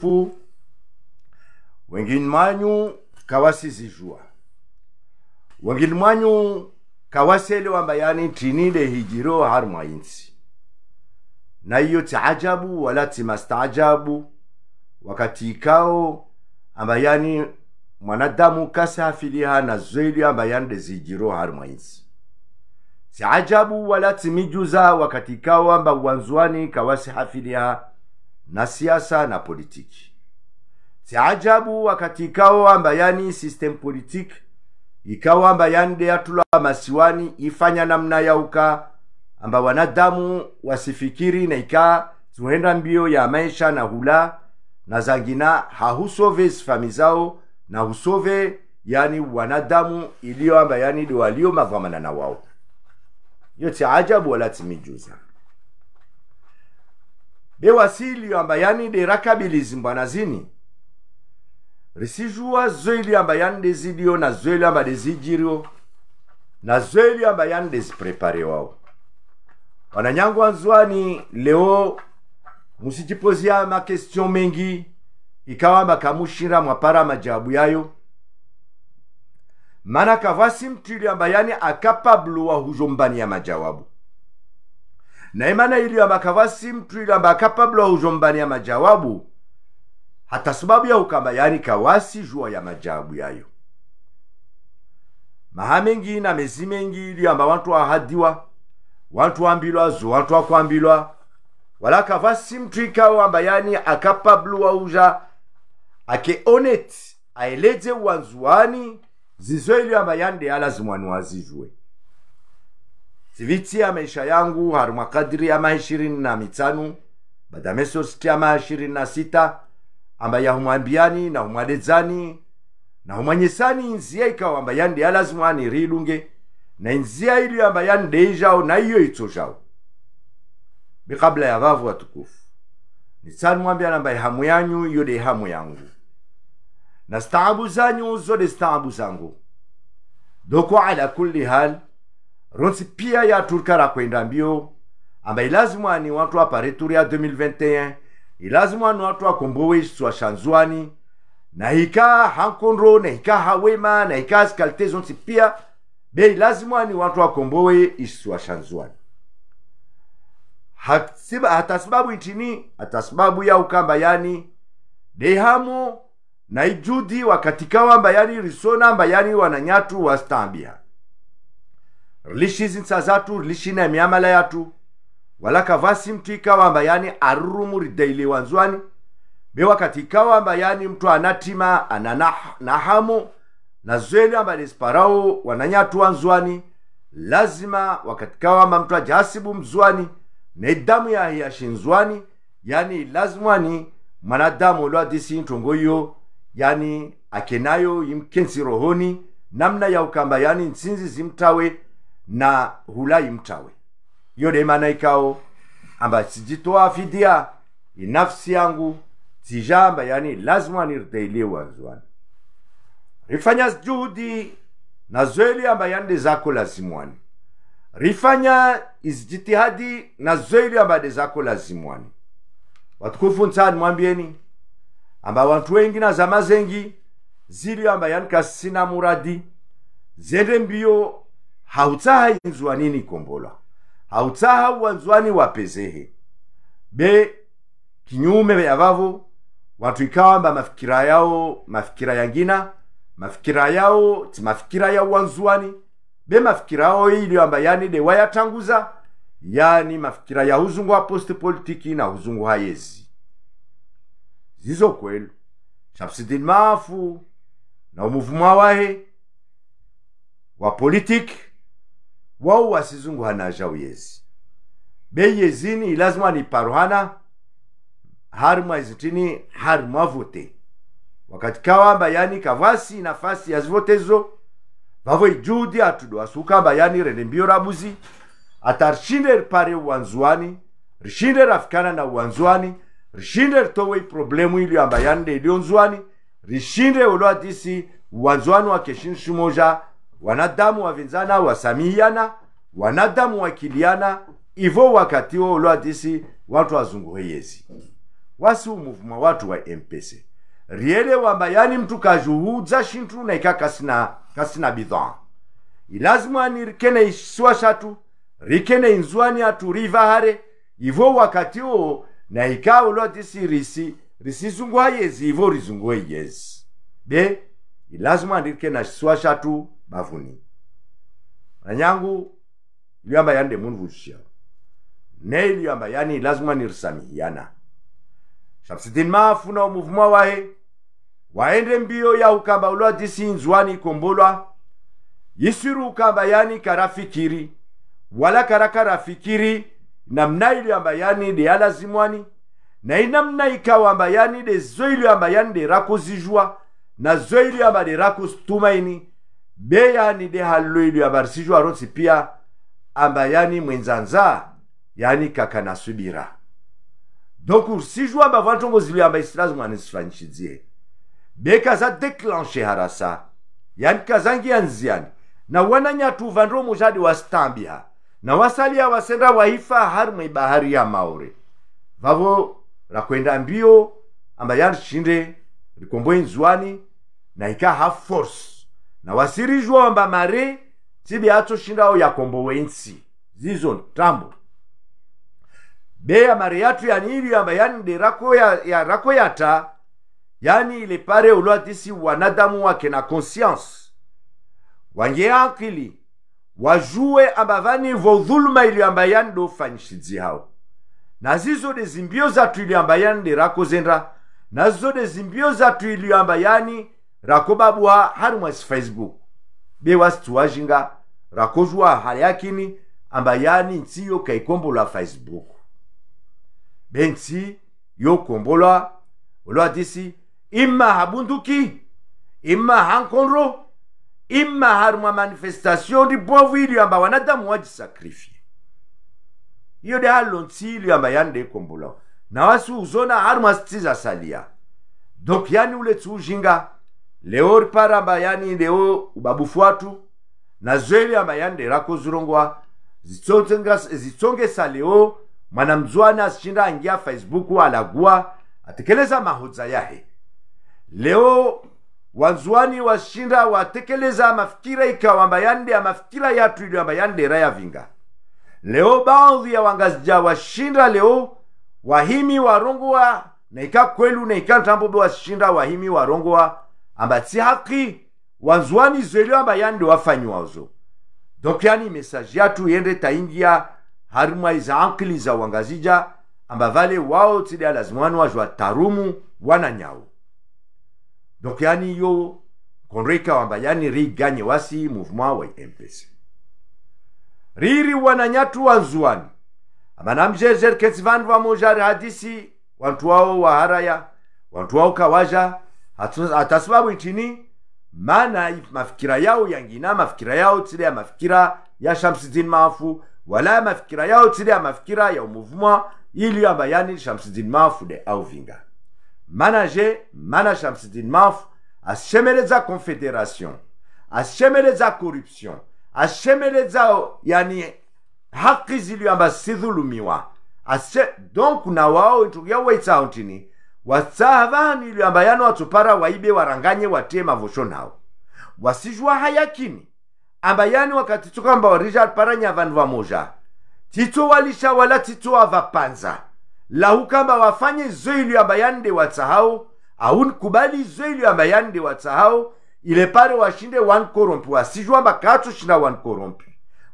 fu wengine manyu kawasizijua wengine manyu kawaselewa bayani tinide hijiro hari insi na hiyo tiajabu wala timastaajabu wakati ikao ambayani mwanadamu kasafiliha na zweli ambayani dezijiro hari insi tiajabu wala timijuza wakati ikao amba uwanzwani kawasihafiliha na siasa na politiki. Si ajabu wakati ikawowamba yani system politique ikawowamba yani deyatula masiwani ifanya namna yauka amba wanadamu wasifikiri na ikaa tuenda mbio ya maisha na hula na zangina hahusove sifami zao na husove yani wanadamu iliyoamba yani waliyo mavamana na wao yote ajabu wala timijuza bewasiliamba yani derakabilizimba na zini risizhuwa zweliamba yani zidiyo na de dezijirio na zweliamba yani dezipreparewao wananyangu wanzwani leo musijipoziya makestion mengi ikawa makamushira mwapara majawabu yayo mana kavasi mtwiliamba yani akapablu wahujombani ya majawabu na imana iliyo si mtu ile ambaye kapabla ujombania majawabu hata sababu ya ukamba yani kawasi jua ya majawabu yayo maha mengi na mezi mengi ili amba watu ahadiwa watu wambilwa zo wantu wakwambilwa wala kavasi mtu ikao amba yani akapablu uja ake onet aeleze uwanzuwani zizo ili amba yande sivitsi ya maisha yangu harumwa kadiri ya maishirini na mitanu badamesositi ya maishirini na sita ambaye humwambiani na humwadedzani na humwanyisani inziya ikawo amba ndi yalazima aniri ilunge na inziya iliyo amba yandi deizhawo na iyo itsozhawo bikabla ya vavu watukufu nitsani mwambiana ambaye hamu yanyu iyo de hamu yangu na staabu zanyu zode staabu zangu doko ala kulli hali Ronsi pia ya turkara kwenda mbio amba lazima ni watu wa pareturi ya 2021 ilazima ni watu wa kombowe swa shanzwani na hika hankonro na hika hawema na hika skalite zonsi pia be lazima ni watu wa kombowe iswa shanzuani hata sababu itini hata sababu ya ukamba yani dehamu na ijudi wakatikawa mbayani risona mbayani wananyatu wastambia rishizinsa zatu rishina miamala yatu vasi mtu ikawamba yani arurumu ridailiwa wanzwani be wakati ikawamba yani mtu anatima ananahamu na zweli amba risiparawu wananyatuwa nzwani lazima wakati kawamba mtu ajasibu mzwani ne ya hiyashi nzwani yani lazimwani mwanadamu olwadisi ntongoiyo yani akenayo imkensi rohoni namna ya ukamba yani nsinzi zimtawe na hulai mtawe yode mana amba sijitoa fidia inafsi yangu sijamba yani lazima nirdeili zwani rifanya juhudi na zweli amba yande zako lazimwani rifanya izijitihadi na zweli amba de zako lazimwani watukufu ntani mwambieni amba wantu wengi na zama zengi zili amba yani kasina muradi zende mbio hautsaha inzuanini kombola hautsaha wanzwani wapezehe be kinyume ya vavo watu ikawamba mafikira yao mafikira yangina mafikira yao ti mafikira ya wanzwani be mafikira yao iliyoamba yani de wayatanguza yani mafikira ya huzungu wa poste politiki na huzungu hayezi zizo kwelu shamsidin maafu na umuvumwa wahe wa politiki wao wasizunguhana jaw yezi be yezini ilazima niparuhana har mwazitini har mwavote wakati kawamba yani kavasi nafasi yazivotezo vavo ijudi atudwasukamba yani mbio rabuzi rishinde ripare uwanzuani rishinde rafikana na uwanzuani rishinde ritowe iproblemu iliyo amba yani deilio nzuani rishinde uloatisi uwanzuani wa keshinshimoja wanadamu wavinzana wasamihiana wanadamu wakiliana ivo wakati wo lwadisi watu wazunguheyezi wasi umuvuma watu wa mpc riele wamba yani mtu kajuhudza shintu naika kasina kasina bidhaa ilazimwani rikene isiwa shatu rikene inzwani atu rivahare ivo wakati wo naikao ulwadisi risi risizunguha yezi ivo rizunguhe yezi be ilazimwani rikena isiwa shatu bavuni manyangu iliyoamba yande munvushia ne iliyoamba yani lazima nirisamihiana shamsidini maafuna umuvumwa wahe waende mbio ya ukamba ulwa disinzwani ikombolwa yisiru ukamba yani karafikiri wala karakarafikiri namna iliyoamba yani deyalazimwani na inamna ikawamba yani dezo iliyoamba yani derakuzijwa na zo iliyoamba derakuzitumaini beyani dehalloylu habari siju rotsi pia amba yani mwenzanza yani kaka subira donc mba amba vantombozilu amba isilazimu anisifanyishidzie be kaza déclenché harasa yani kazangi nziani na nyatu vandro mujadi stambia na wasalia wasenda waifa hari mwe bahari ya maore vavo rakwenda mbio amba yani chinde rikomboe nzuani na ika ha force na wasirijwa wambamare tibyatoshindawo yakombowa wensi zizo ntambo be yamare yathu yanili yamba de rako ya rakoyata yani ile pare ulwadisi wanadamu wake na conscience wange akili wajue amba vo udhuluma ili amba do ufanyishidzi hao na de zimbio zatu ili de rako rakozenda na de zimbio zatu ili ambayani yani rakobabwa hari facebook bewas tuwajinga rakojwa hali yakini amba yani yo kaikombolwa facebook Benti... Yo yokombolwa olwa disi ima habunduki ima imma ima hari mwa manifestation Di bovu ili amba wanadamu wajisakrifie iyo de halo nsi ili amba yani ndeikombolwa na wasi uzona hari salia donc le ule leo riparamba yani leo ubabufuatu nazwele ama yani lero akozurongwa zitsongesa leo mwanamzwana asichinda angia facebook alagua atekeleza mahodza yahe leo wanzwani washinda watekeleza mafikira ikawamba yande amafikira yatu iliwamba yandera vinga leo baadhi ya wangazija washinda leo wahimi warongwa na ikakwelu na ikantambobe washinda wahimi warongwa amba ti haki wanzwanizweliwa amba yani wafanyiwazo donc yani mesaji yatu yende taingia harimwa iza ankli za wangazija amba vale wawo tside alazimwani wajwa tarumu wana nyawo donc yani yo konreka wamba yani riganye wasi mouvement wa mpc riri wana wananyatu wanzuwani amanamjejer ketsi vandu vamojari hadisi wantu wa haraya wantu wawo kawaja atasababu itini maana mafikira yao yangina mafikira yao tile ya mafikira ya shamsidin mafu wala mafikira yao tile ya mafikira ya umuvumwa ili amba yani shamsidin mafu de au vinga mana je mana shamsidin mafu asishemeledza konfederasyon asishemeledza korupsyon asishemeledza yani haki ziliyo amba sidhulumiwa ashe donk na wao ntuyawaitsaontini wasava ambayano watsopara waibe waranganye watie mavosho nao wasijwa hayakini ambayani wakatitso kamba warija aliparanya vanhu vamoja titso walisha wala titso avapanza lahuka kamba wafanye zo ilio ambayani de watsahao kubali zo ilio ambayani de watsahao ile pare washinde korompi wasizhwa mbakatso shina wankorompi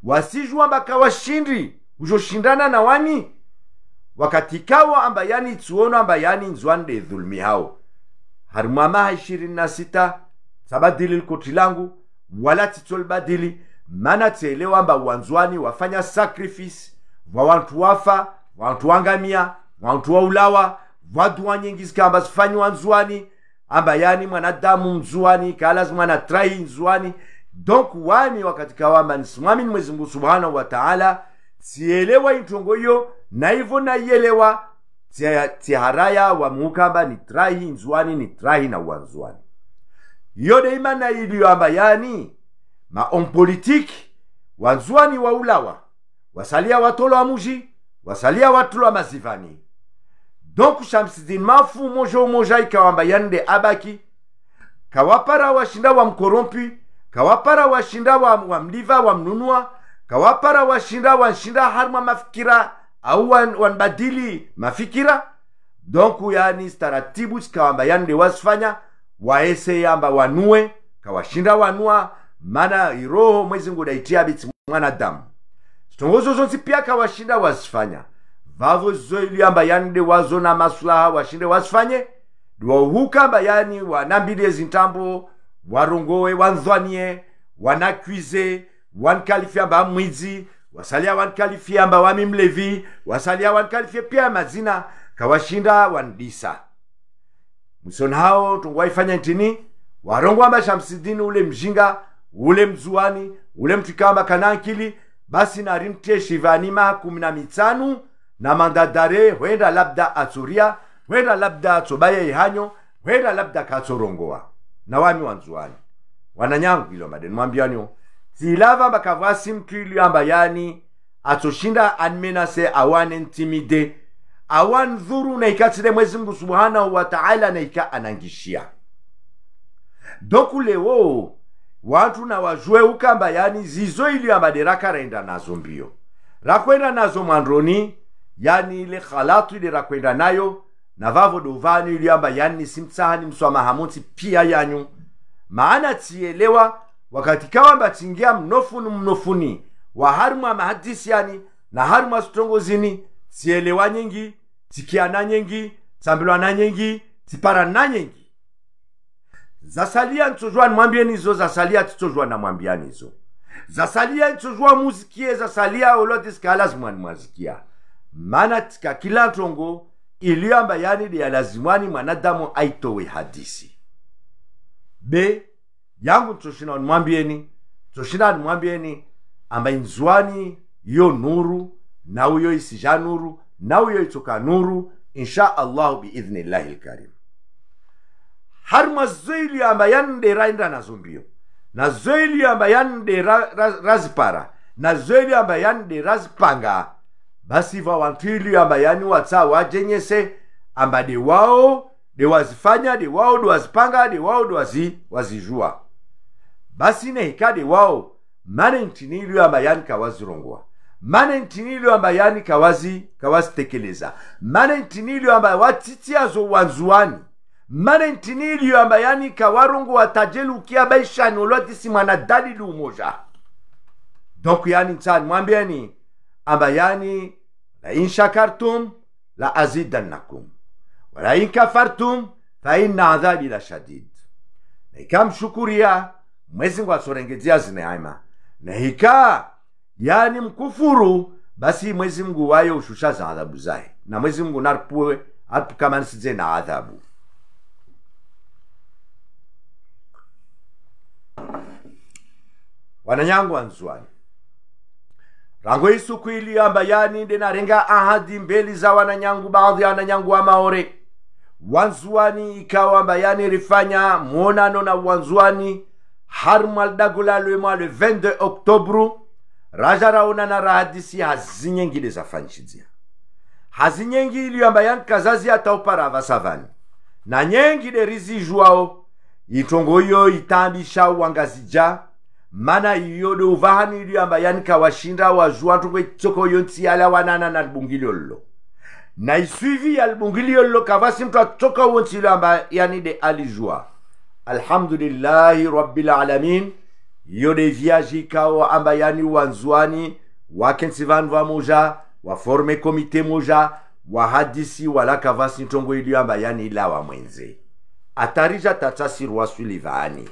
wasijwa mbakawashindi ujoshindana na wani wakati kawo amba yani tsuono amba yani nzwande dhulmi hao harimo amaha ishirini na sita tabadili likoti langu wala titolibadili mana tselewa amba wanzwani wafanya sacrifice vwa wantu wafa wantu wangamia wantu waulawa vadhuwa nyingi zikamba zifanywa nzwani amba yani mwanadamu mzwani kalazi mwana trai nzwani donk wami wakati kawamba nisimwamini mwezi mungu subhanahu taala sielewa intongo iyo na hivyo naielewa tiharaya ni trahi nzwani trahi na uwanzwani iyo neimana iliyoamba yani maompolitiki wanzwani waulawa wasalia wa muji wasalia wa mazivani donc shamsidin mafu moja umoja ikawamba yande abaki kawapara washinda wa mkorompi kawapara washinda wa, wa mliva wa mnunua kawapara washinda shinda harma mafikira au wan, wanbadili mafikira donku yani staratibu yani yande wazifanya waese yamba wanue kawashinda wanua mana iroho mwezi ngudaitia bitsi mwanadamu zitongozo zonsi pia kawashinda wazifanya vavo zoiliamba yani wazo wazona masulaha washinde wazifanye ndiwauhukamba yani wanambile zintambo warongowe wanzwanie wanakwize wankalifiamba mwidzi wasalia amba wami mlevi wasalia wankalifye pia mazina kawashinda wandisa mwisoni hao tungwaifanya ntini warongwa shamsidini ule mjinga ule mzuani ule mtwikamba kanankili basi narimtie shivanima maha kumi na mitanu na mandadare hwenda labda atsoria hwenda labda atsobaya ihanyo hwenda labda katsorongowa na wami wanzuwani wananyangwilwa madeni mwambianio s'il va bakavra simkili ambayani atoshinda anmenase awan intimide awan dhuru naikatsile mwezi mngu subhanahu wa taala naika anangishia doku lewo watu na wajue ukamba yani zizo ili amadera karaenda nazo mbio rakwenda nazo mwandroni yani ile khalatu ile rakwenda nayo na vavo dovani ili amba yani simtsahani mswamahamonsi pia yanyu maana tielewa wakati kawa mbatsingia mnofuni mnofuni wa harimu amahadisiani na harimu asitongozini tsielewa nyingi tsikiana nyingi tsambilwana nyingi tsiparana nyingi zasalia ntsozwa nimwambienizo zasalia titsozwa namwambianizo zasalia ntsozwa muzikie zasalia olwatiska lazima mana tika kila ntongo iliyoamba yani mwanadamu aitowe hadisi be yangu nimwambieni mwambieni nimwambieni mwambieni nzwani iyo nuru nauyo isija nuru nauyo itoka nuru insha allahu biidhnillahi lkarim har mazoili amba yandera inda nazo mbio na zoili amba yande razipara na zoili amba yande razipanga basi va wantu ili amba yani watsa wajenyese amba de wao de wazifanya de wao de wazipanga de wao de wazi wazijua basine ikade wao mane ntinilu ya mayani kawazirongwa mane ntinilu amba yani kawazi kawazitekeleza mane ntinilu amba azo wanzuani mane ntinilu amba yani kawarongo watajelukia baishani olwatisi mwana dalili umoja donc yani nsani mwambieni amba yani insha shakartum la azidannakum walain kafartum inna adhabi la shadid na mwezingu asorengedzia zine haima nehika yani mkufuru basi mwezi mngu wayo ushusha za adhabu zaye na mwezi mngu naripuwe aripukamanisije na adhabu wananyangu wanzuani rango isu kuiliyamba yaninde narenga ahadi mbeli za wananyangu baadhi ya wananyangu wa maore wanzuani ikawamba yani rifanya muonano na wanzuani harumalda gula lwema le 22 oktobru rajaraonana raha disi hazinyengileza fanyiziya hazinyengilio amba yankazazi ataupara vasavani na nyengile rizijwao itongo iyo itambisha wangazija mana iyode uvahanilio amba yanikawashinda wazua ntongo itsoko iyo ntsiyala wanana na libungilio na isuivi ya libungilio llo kavasi mntu atsoka uwo ntsilo amba yanide alijua alhamdulillahi rabbil alamin yodevia jikao ambayani wanzwani wakensi vanu va moja waforme komite moja wahadisi walaka vasi ntongo iliyo ambayani ila mwenze atarija tatsasirwa livani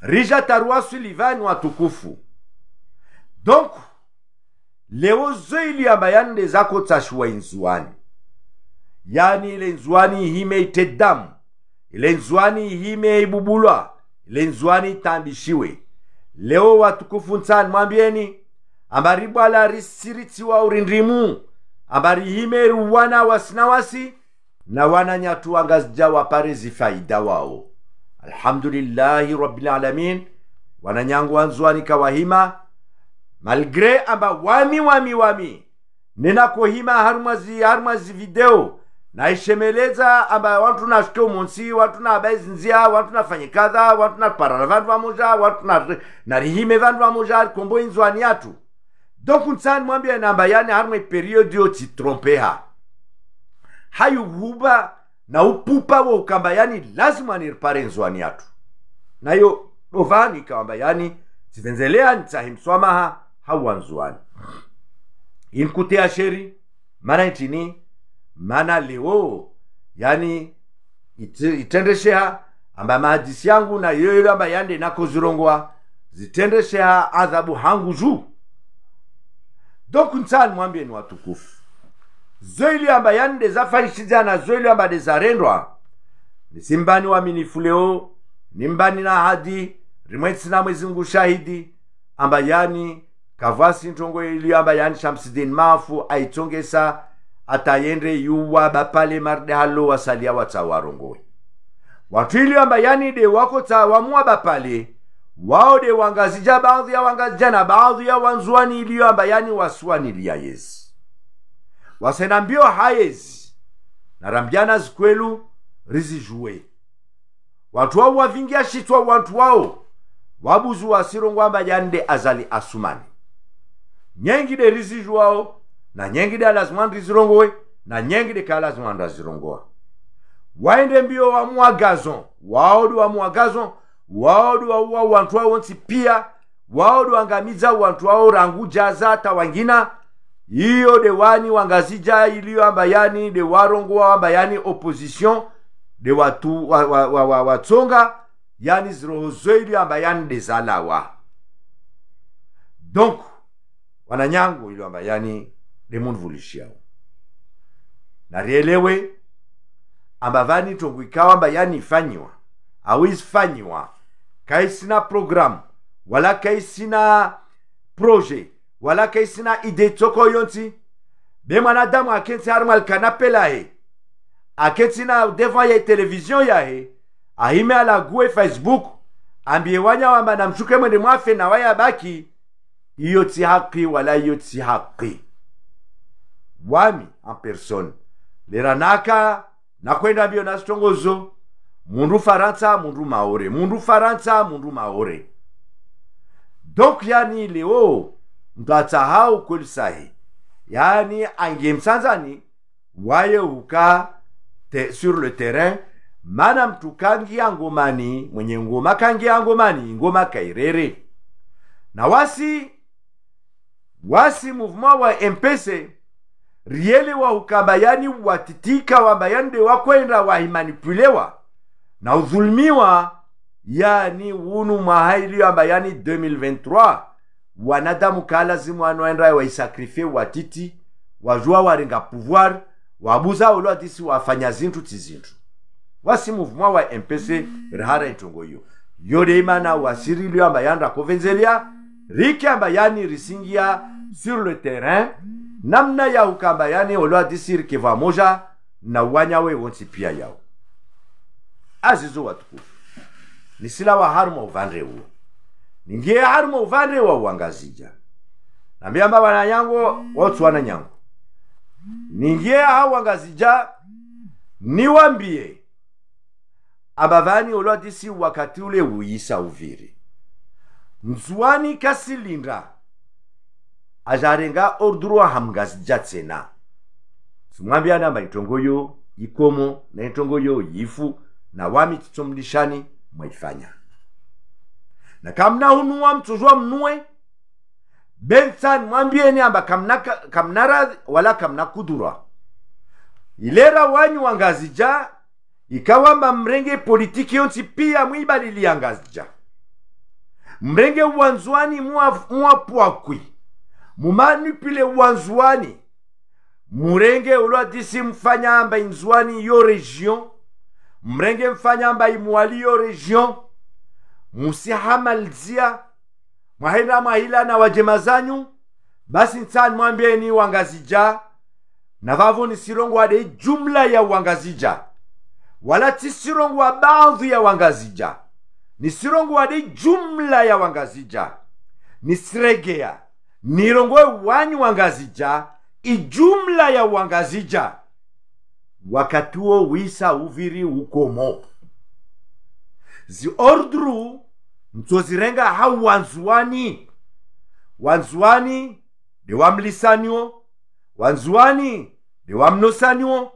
rija tarwa livani watukufu donk leo zo iliyo ambayani ndezakotsashi inzwani yani ile nzwani hime damu ile nzwani ihime ibubulwa ile nzwani itambishiwe leo watukufu ntsani mwambieni ambari bwala risiritsiwa urindrimu ambari hime ruwana wasinawasi na wananyatu wangazijawa wapare zifaida wao alhamdulillahi rabilalamin wananyangu wanzwani kawahima malgre amba wami wami wami nenakohima harumwazi harumwazi video naishemeleza amba watu nashike umunsi watu nzia watu nafanyikadha watu naparara vandu vamuja watu narihime vandu vamuja arikombo inzwani yatu donc nsani mwambia namba yani harimwe periodi yo titrompeha huba na upupa wo ukamba yani lazima niripare nzwani yatu nayo dovani ikawamba yani tivenzelea tizenzelea nitsahimswamaha hawanzwani inkutea sheri mana itini maana leo yani itendesheha amba mahadisi yangu na yoyo amba yande nakozirongwa zitendesheha adhabu hangu juu donc nsani mwambie ni watukufu zoili amba yande zafarishiza na zoili amba dezarendwa nisimbani waminifu leo ni mbani na hadi rimwetsi na mwezingu shahidi amba yani kavasi ntongo ili amba yani shamsidini mafu aitongesa atayenre yuwa bapale halo wasalia watsawarongowe wantwili wamba yani de wako tsawamuwa bapale wao de wangazija baadhi ya wangazija na baadhi ya wanzuani iliyo amba yani wasuanilia yezi wasena mbio hayezi na rambyana zikwelu rizijue wantu wao wavingia shitwa wantu wao wabuzu wasirongwamba yande azali asumani nyengi de rizijwao na nyengi de nanyengide alaziwanda zirongowe nanyengide kalaziwanda zirongowa waende mbio wamuwagazo waodu wamuwagazo waodu wauwa wantu wawo nsi pia waodu wangamiza wantu wawo ranguja zata wangina iyo de wani wangazija iliyoamba yani de warongowa wamba yani opposition de watu watsonga wa, wa, wa, wa yani ziroho zoili amba yani de dezalawa donc wananyango iliyoamba yani lemumvulishawo narielewe amba vani ikawa amba yanifanyiwa au kaisina programu wala kaisina proje wala kaisina ide tsoko yonti be mwanadamu akenti ari mwalkanape lahe akenti na devant ya televizion yahe ahime ala facebook ambie wamba na mshuke mwende mwafe na waya baki iyo ti haki wala iyo ti haki bwami lera naka nakwenda mbio na sitongozo mundu faransa mundu maore mundu faransa mundu maore donc yani leo mndu atsahau kweli sahi yani uka te, sur le terrain mana mtu kangia ngomani mwenye ngoma kangi ngomani ngoma kairere na wasi wasi mouvement wa mpese riyeli waukabayani watitika wabayande wakwenda wahimanipulewa na udhulumiwa yani wunu mwahailiyo ambayani 2023 wanadamu kalazimu wanoendaye waisakrifie watiti wajua waringa pouvoir wabuza ulo atisi wafanya zintu tizintu wasi muvumwa wa mpc rihara itongo iyo yode imana wasirilio ambayani kovenzelia riki ambayani risingia sur le terrain namna ya ukamba yani walioadisiri keva moja na wanyawe wonsi pia yao azizo watukufu ni silawa haruma uvande huo ningie haruma uvande wa uangazija nambiamba wana yango wotwana nyango ningie ha uangazija niwambie abavani olwadisi wakati ule uisa uviri nzwani kasilinda azarenga orudurwa hamugasija tsena simwambiana maitongoyo ikomo na itongoyo yifu na wami titsomulishani mwaifanya na kamnahunuwa mtsuzwa mnuwe bensan mwambieni amba kamna, kamna wala kamna kudura ilera wanyu wangazija ikawamba mrenge politiki yonsi pia mwibaliliangazija mrenge uwanzwani muwapwakwi muwa mumanipule wanzwani murenge ulwa disi mfanyamba inzwani yo region mrenge mfanyamba imwali yo region musihamalzia mwahenda mwahila na wajema zanyu basi nsani mwambieni wangazija na vavo ni sirongwade jumla ya wangazija wala ti sirongwa baadhi ya wangazija ni sirongwade jumla ya wangazija ni niilongowe wanyu wangazija ijumla ya wangazija wakatuo wisa uviri ukomo ziordru mtsozirenga hau wanzuwani wanzuwani de wamlisaniwo wanzuwani de wamnosaniwo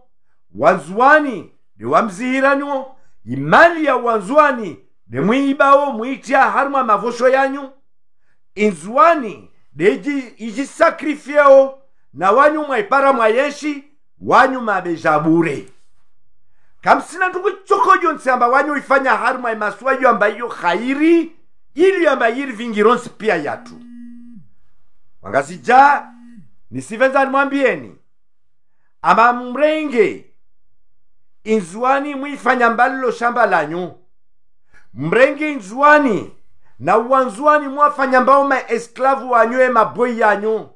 wanzuwani de wamzihiraniwo imali ya wanzuwani de mwiibawo mwiitya harimwa mavosho yanyu inzuwani ijisakrifiewo na wanyu mwaipara mwa yeshi wanyu mabeja kamsina ndugu choko jonse amba wanyu ifanya hari mwa iyo amba iyo khairi ili amba yiri vingironsi pia yatu wangazija nisivenza mwambieni amba mrenge inzuani mwifanya mbalilo shamba lanyu mrenge inzuani na wanzwani mwafanya mbao maesklavu wanywe maboi yanyu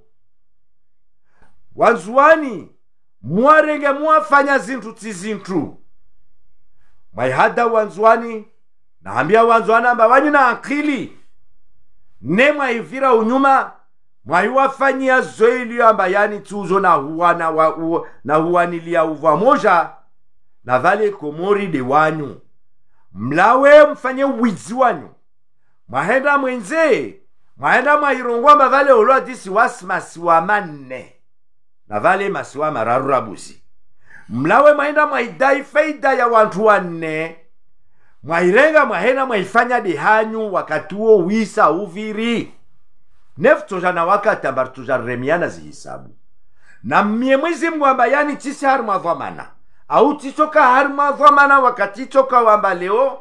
wanzuwani mwarenge mwafanya zinthu tizinthu mwaihada wanzuwani nahambia wanzuwani amba wanyu na akili ne mwayivira unyuma mwayiwafanyia zoiliyo amba yani tuzo na huwana wa u, na huwanilia uvwa moja na vale komori de wanyu mlawe mfanye wizi wanyu mwahenda mwenze mwahenda mwahirongwa mavale olwa disi wasi masiwa manne na masiwa mararu rabusi mlawe mwahenda mwaidai faida ya wantu wanne mwairenga mwahenda mwaifanya dihanyu wakati wo wisa uviri nefu tujana wakatamba tujaremiana zihisabu na mmie mwizi mwamba yani chisi harimwadhamana au tichoka harimwadhamana wakati choka wamba leo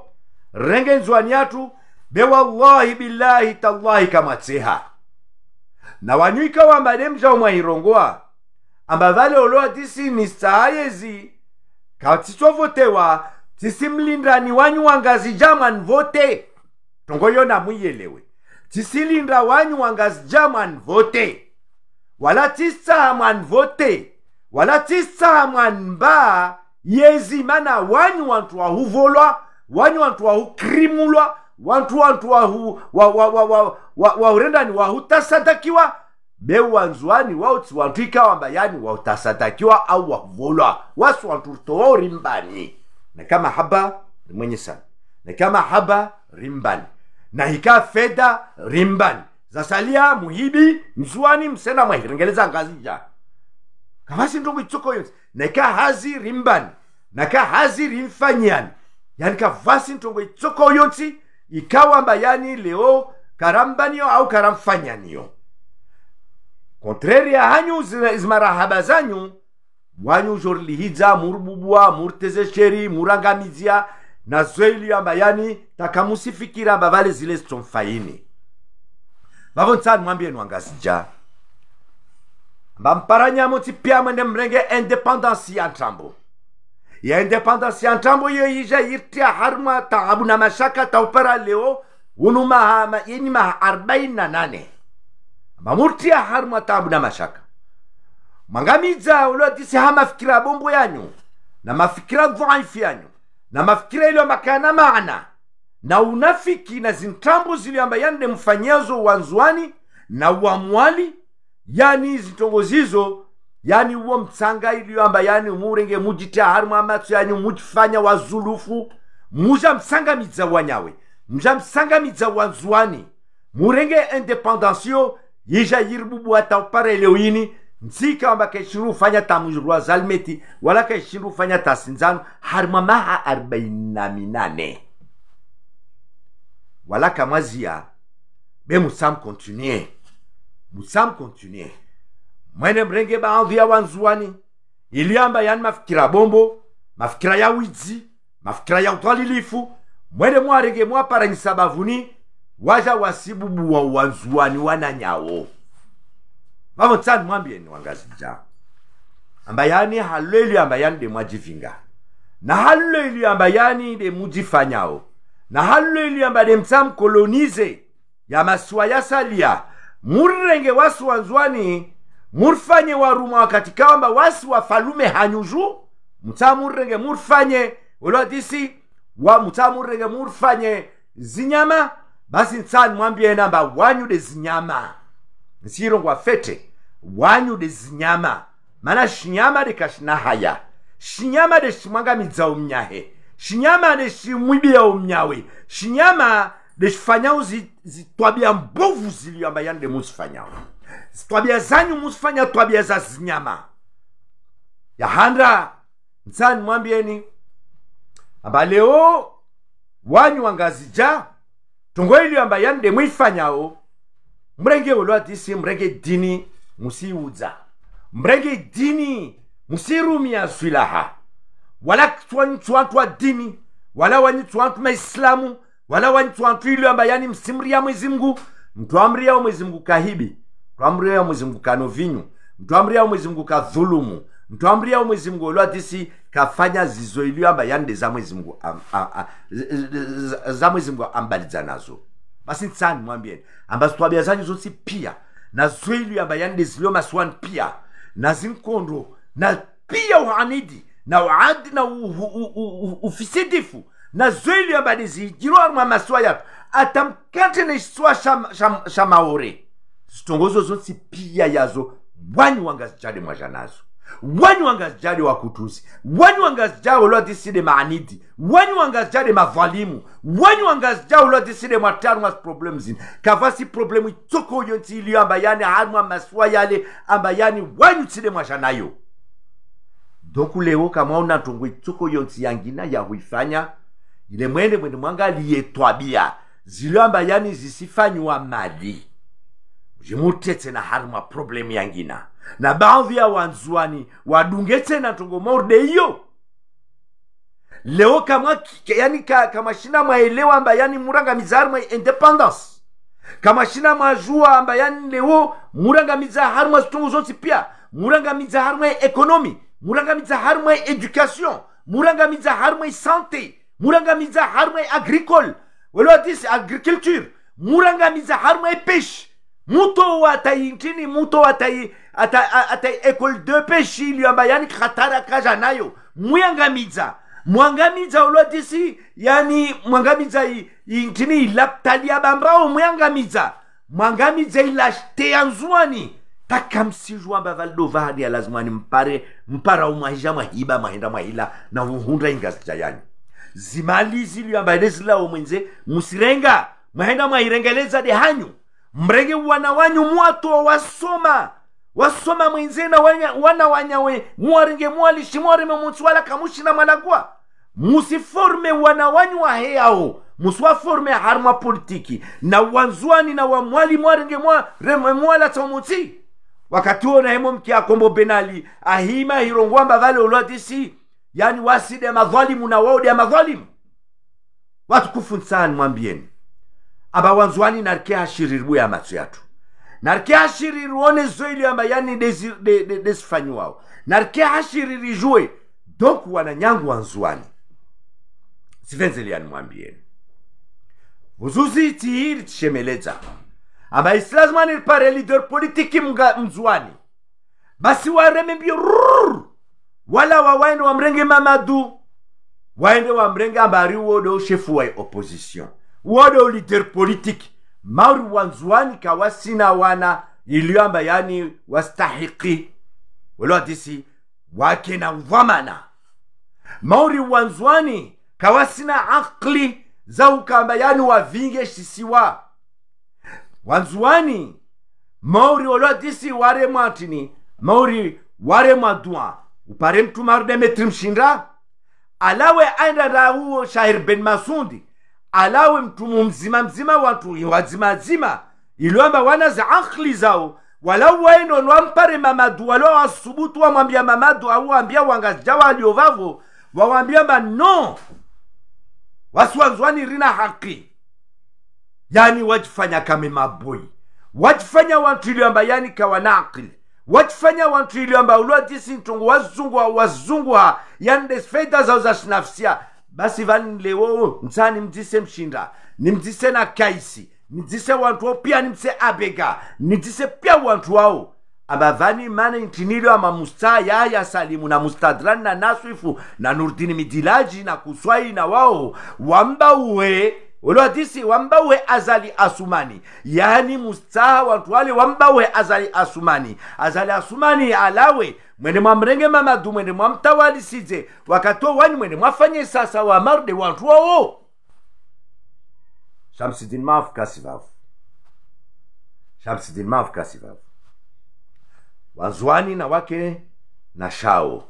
renge nzwani yatu bewallahi billahi tallahi kamatseha na wanywika wambale mjao mwahirongoa amba valeoloa tisi ni saayezi katitsovotewa tisimlindani wanyu wangazi jamani vote tongoyo namwiyelewe tisilinda wanyu wangazi jamani vote wala tisaha mwani vote wala tisaha mwani mbaa yezi mana wanyu wantu wahuvolwa wanyu wantu wahukrimulwa wantu wantu wahu wahurendani wa, wa, wa, wahutasatakiwa beu wanzuani wautsi wantu ikawamba yani wahutasatakiwa au wahuvolwa wasi wantu towa rimbani na kama haba mwenye sana na haba rimbani na hika fedha rimbani zasalia muhibi mzuani msena mwahirengeleza ngazi ja kavasi ndungu itsoko yonse neka hazi rimbani naka hazi rimfanyani yani kavasi ntongo itsoko yonsi ikawa bayani leo karambanio au karamfanyanio kontreri ya hanyu zmarahaba zanyu wanyu jorlihidza murbubwa murtezesheri murangamizia na ya mbayani takamusifikira mbavale zile zitomfaini vavontsani mwambie nwangazija mbamparanyamo tipyamwe nde mrenge independansi ya ntambo ya independance ya ntambo hiyo yija yirtia harma taabu na mashaka taupera leo unumaha mayeni maha arobaini na nane mamurtia harma taabu na mashaka mwangamidza ulodisi ha mafikira bombo yanyu na mafikira dhaifu yanyu na mafikira ilo makana maana na unafiki na zintambo amba yande mfanyazo wanzuani na wamwali yani zitongozizo yani uwo msangailiyoamba yani murenge mujitaharimwa amatso yanyu mujifanya wazulufu mujamsangamidza wanyawe mujamsangamidza wanzuwani murenge independansiyo yijayiri bubwata upareleo yini nzika amba kaishindwa ufanya tamurwa zalmeti wala kaishindwa ufanya tasinzano harimwa maha arobaini wala kamwazia be musam continue musam continue mwene mrenge ya wanzuani iliamba yani mafikira bombo mafikira ya widzi mafikira ya utwalilifu mwene mwarenge mwaparanyisa bavuni waja wasibubuwa wanzuani wananyawo vavo tsani mwambieni wangazija amba yani halweli amba yani demwajivinga na halweli amba yani mujifanyawo na halweli amba demtsamkolonize ya masuwa yasalia murenge wasuwanzuani murfanye waruma wakatikamba wasi wafalume hanyuju mutamurenge murfanye ulotisi wa mutamurenge murfanye zinyama basi ntsani mwambiye namba wanyude zinyama nsiyilongwa fete wanyude zinyama mana shinyama kashinahaya shinyamade shimwangamidza umnyahe shinyamade shimwibiya umnyawe shinyama de shifanyawo zitwabia mbovu ziliyamba yanide muzifanyawo twabia zanyu musifanya twabia za zinyama yahanda nsani mwambieni amba leo wanyu wangazija ili amba yande mwifanyawo murenge olwatisi murenge dini musiudza murenge dini musirumia zwilaha wala tswantsu anthu a dini wala wanyitsu anthu maisilamu wala wanyitsu anthu ili amba yani msimriya mwezi mngu mtwamriyawo mwezi mngu kahibi twambulireyo mwizi mungu kanovinyu mtwambulireyo mwizi mungu dhulumu mtwambulireyo mwizi mungu olwa tisi kafanya zizo iliyo yande za mwizi mungu za mungu ambalidza nazo basi tsani mwambiyeni amba zitwabia zanyu zonse pia na zo iliyo yande ziliyo masiwani pia na zinkondo na pia uhanidi na uadi na ufisidifu na zo iliyo amba mwa masiwa yato atamkante na xisiwa sha maore zitongozo zonse pia yazo wani wangazijali mwajanazo wani wangazijali wakutusi wani wangazijali olwadisile maanidi wani wangazijali mavalimu wani wangazijali olwadisile mwatarumwa problemu zini kavasi problemu itoko oyo nti iliyo amba yani harumwa masuwa yale amba yani wani utsile mwajanayo donku leo kama unatongo itsoko itoko nti yangina ya huifanya ile mwende mwende mwanga liyetwabia ziliyo amba yani zisifanywa mali zimuthe tsena harima problemu yangina na baadhi ya wanzuani wadunge tsena tungomorde iyo leo kamwa yani ka, kamashina mwaelewa amba yani murangamiza harima independence kamashina mwazhuwa amba yani leo murangamiza harima zitungu zonse pia murangamiza harima ekonomi murangamiza harima education murangamiza harima sante murangamiza harima agricole welo atisi agriculture murangamiza harima peshe muto atai ntini muto atai atai, atai ekole de peshi iliamba yani khatara kaja nayo muyangamidza mwangamidza ulotisi yani mwangamiza ntini intini ilaptalia bambrao muyangamidza mwangamidza ilashtea nzuani takamsijwamba ya alazimwani mpare mparao mwahija mwahiba mwahenda mwahila na vuhundra ingazija yani zimali ziliamba nezilao mwenze musirenga mwahenda mwahirengeleza de hanyu mbrege mrege wanawanyu mwato wasoma wasoma mwinzena wana wanyawe mwarenge mwalishi mwarime mutswala kamushi na malagwa musiforme wanawanyu waheyao musiwaforme harimwa politiki na wanzwani na wamwali mwarenge mwareme mwala tsomutsi wakati wo nahemo mkiakombo benali ahima hirongwamba vale ulwadisi yani waside madhalimu na waode ya madhalimu watu kufuntsani mwambieni abawanzwani narikihashiriribwa ya matso yathu narikihashiririrwo nezoilio amba yani desifanyiwawo de, de, narikihashiririjwe donc wananyangu wanzwani sivenzeliani mwambieni vuzuzi itiyi tishemeleza amba isi lazima niripare leader politiki mzwani basi wareme mbio rrr, wala wawaende wamrenge mamadu waende wamrenge ambariwo do shefu wa opposition wale leader politiki mauri wanzuani kawasina wana iliamba yani wastahiki walwadisi wake na mvamana mauri wanzuani kawasina akli za ukamba yani wavinge shisiwa wanzuani mauri walwadisi ware mwatini mauri ware mwadua upare mtumaru demetri mshinda alawe aenda rahuo shahir ben masundi alawe mtumu mzima mzima wantuli wazimazima ilwamba za akhli zao walau waendo mpare mamadu walo wasubutu wamwambia mamadu au wambia wangazija waliovavo wawambiamba no wasiwanzwani rina haki yani wajifanya kame maboi wajifanya wantu iliamba yani kawana akili wajifanya wantu iliamba ulwadisi ntungu wazungwa wazungwa yani desfaida zao za shinafsia basi vanile wowo ntsani nimdzise mshinda nimdzise na kaisi nidzise wanthu wawo pya nimdzise abega nidzise wantu wanthu wawo vani mane nthinilyo ama musa yaya salimu na mustadran na naswifu na nurdini midilaji na kuswai na wawo wambauwe olwadisi wambauwe azali asumani yani mustaha wanthu wale wambauwe azali asumani azali asumani alawe mwene mwamrenge mamadu mwene mwamtawalisize wakati wowani mwene mwafanye sasa wamarude wantu wawo shamsidin kasi vavu shamsidin kasi vavu wazwani na wake na shao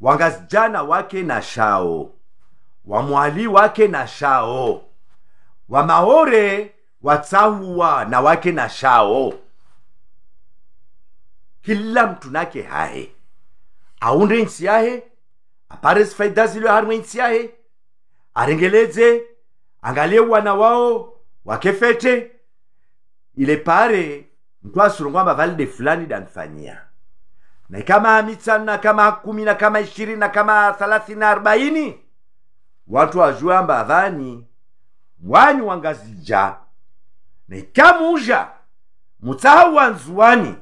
wangazijana wake na shao wamwali wake na shao wamaore watsahuwa na wake na shao kila mtu nake hahe aunde nsi yahe aparesi faida zilio harimwe nsi yahe arengeleze angalie wana wao wakefete ile pare mtu asurungwa mavalide fulani danfanyia na kama hamsani na kama kumi na kama ishirini na kama thalathini na arobaini watu wajua amba vani wangazija na ikamuja mutsaha wanzuwani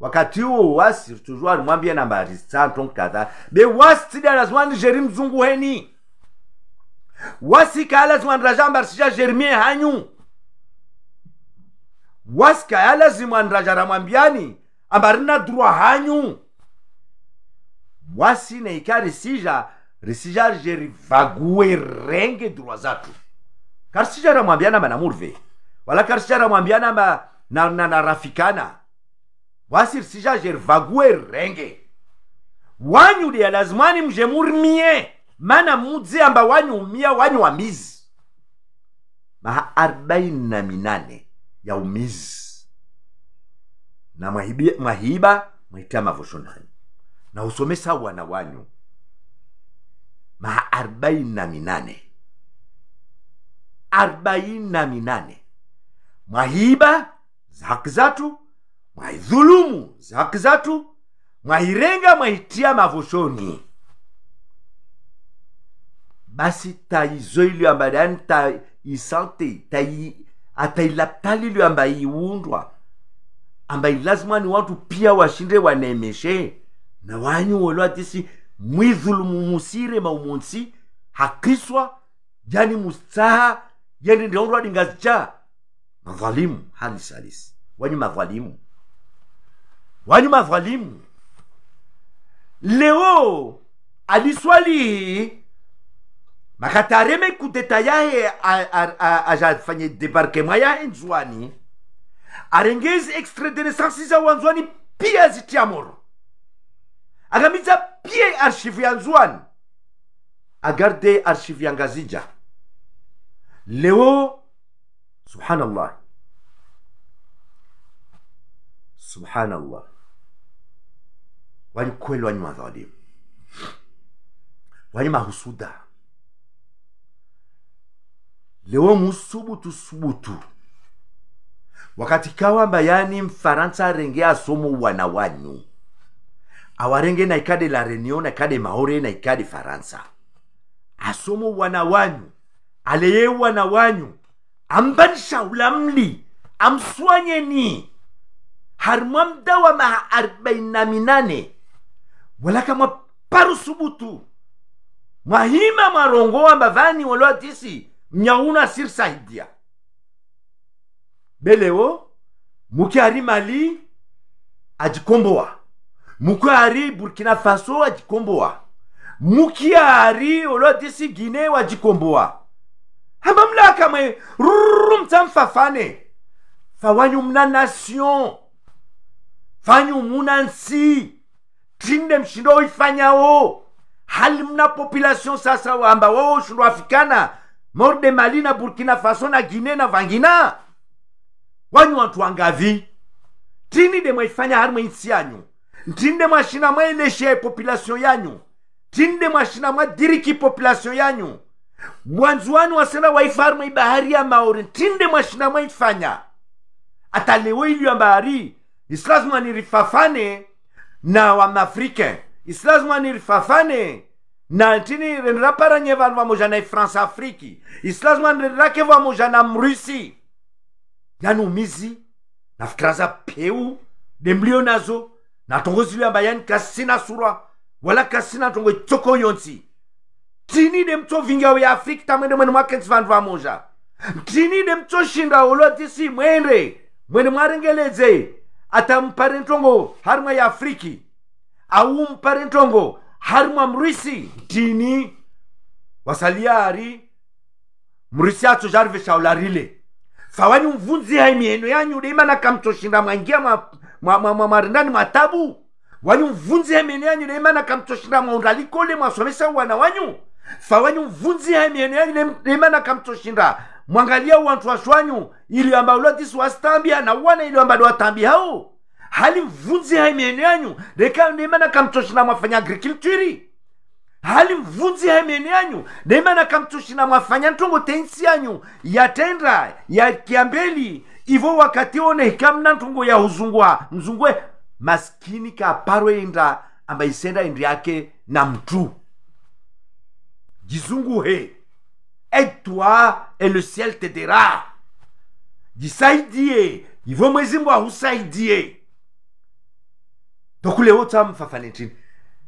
wakati huo uwasi tujua alimwambia nambari santo kadhaa be wasi darazwani jeri mzungu heni wasi kaalazwani rajaambarisija jerimie hanyu wasi kayalazimwani rajaramwambiani ambarina droit hanyu mwasi neika risija risija vague renge droit zatu karisija ramwambiana manamurve wala karisija ramwambiana na, na, na rafikana bwasirisijajer vague renge wanyulia lazimani mje murimie mana mudzi amba wanyu wanyu wa mizi maha arobaini na minane ya umizi na mwahiba, mwahiba mwaita mavoshonani na usomesa wana wanyu maha arobaini na minane arobaini na minane mwahiba za mwaidhulumu haki zatu mwairenga mwaitia mavushoni basi taizoilio amba yani taisante tai atailaptali lio amba iwundwa lazima ni watu pia washinde wanemeshe na wanyu wolo atisi mwidhulumu musire maumunsi hakiswa jani mustaha yeni ndondwa dingazicha madhalimu halis wanyu madhalimu wanyuma avalimu leo aliswali makatareme kuteta yaye ajafanye debarkema yaye nzwani arengezi extrait de naissance za wanzwani pia A agamidza pia archive ya nzwani agarde archive ya ngazija leo subhanallah subhanallah wali kweli wanyuma dhalimu wali mahusuda lewo musubutu subutu wakati kawamba yani mfaransa arenge asomo wana wanyu awarenge na ikade la renio na ikade maore na ikade faransa asomo wana wanyu aleye wana wanyu ambanisha ulamli amswanyeni wa maha arobaini na minane wala kama parusubutu mwahima mwarongowa mbavani walowa a mnyauna sir saidia Beleo, mukiari mali ajikombowa mukiari burkina faso ajikombowa mukiari walowa tisi gine wajikombowa hamba mwe ruru mtamfafane fawanyu nation fanyu tinde mshindo ifanyao hali mna population sasa amba wao ushindo afikana mor de mali na burkina faso na guine na vangina wanyu wantu wangavi tini de mwaifanya hali mwe yanyu ntinde mwashina mwaeleshea population yanyu tinde mwashina mwadiriki population yanyu mwanzu wanu wasena waifarmwe ibahari ya maori ntinde mwashina mwaifanya ataleo ilyo bahari isilazima nirifafane na wamafrikain isy lazima ny ry fafane na antiny reny raha paragnevany vamozana i france afriky isy lazima ny reny rake vamozana amy russie ianao mizy nafikiraza peo demlionazo natongo zy liamba ihany kasi tsy nasoroa wala kasina tongo choko yontsy tini de mitsovingy afriki iafrika tamwende mwene mwaketsy vandu vamoza trini de mitsoshinda olo aty si mwende mwene mwarengeleze mpare ntongo harumwa ya afriki mpare ntongo harumwa mrisi dini wasaliari mrisi atso jarve shaularile fawanyi mvunziha imieno yanyu deimana kamtoshinda mwangia mwa, mwa, mwa, mwa marindani tabu wanyu mvunziha imieno yanyu deimana kamtoshinda mwaundalikole mwasomesa wana wanyu fawanyi mvunziha imieno yanyu deimana kamtoshinda mwangalia wantu washwanyu amba ulwa tisi wasitambia na wana iliamba diwatambi hao hali mvunzi hai mieno yanyu ndeka neimana na mwafanya agrikilturi hali mvunzi hai mieno yanyu neimana na mwafanya ntongo tensi yanyu yatendra ya kiambeli ivo wakati one hikamna ntongo ya huzungwa mzungwe maskini kaparwe indra amba isenda indi yake na mtu jizungu he Aide-toi et le ciel t'aidera. ça ivomwezimbo dit. Donc les autres femmes fafanetine.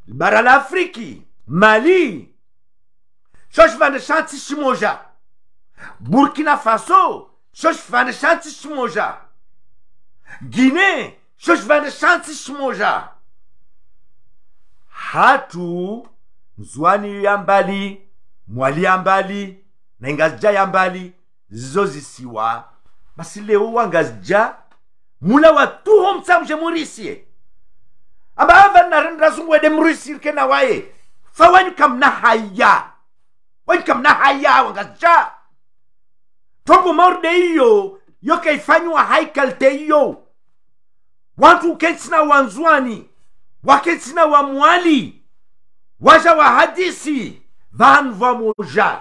Bara l'Afrique, Mali, Chosh van chanti shimoja. Burkina Faso, Chosh van chanti shimoja. Guinée, Chosh van chanti shimoja. Hatu, Mzwani yambali, Mwali yambali, engazija ya mbali zozisiwa basi leo wangazija mula watuho mtsamje murisie amba ava narazungwede na waye fa wanyuka haya wanyuka haya wangazija tongo maurde iyo yokaifanywa haikalte iyo wantu uketsina wanzwani waketsina wa mwali waja wa hadisi vanhu vamoja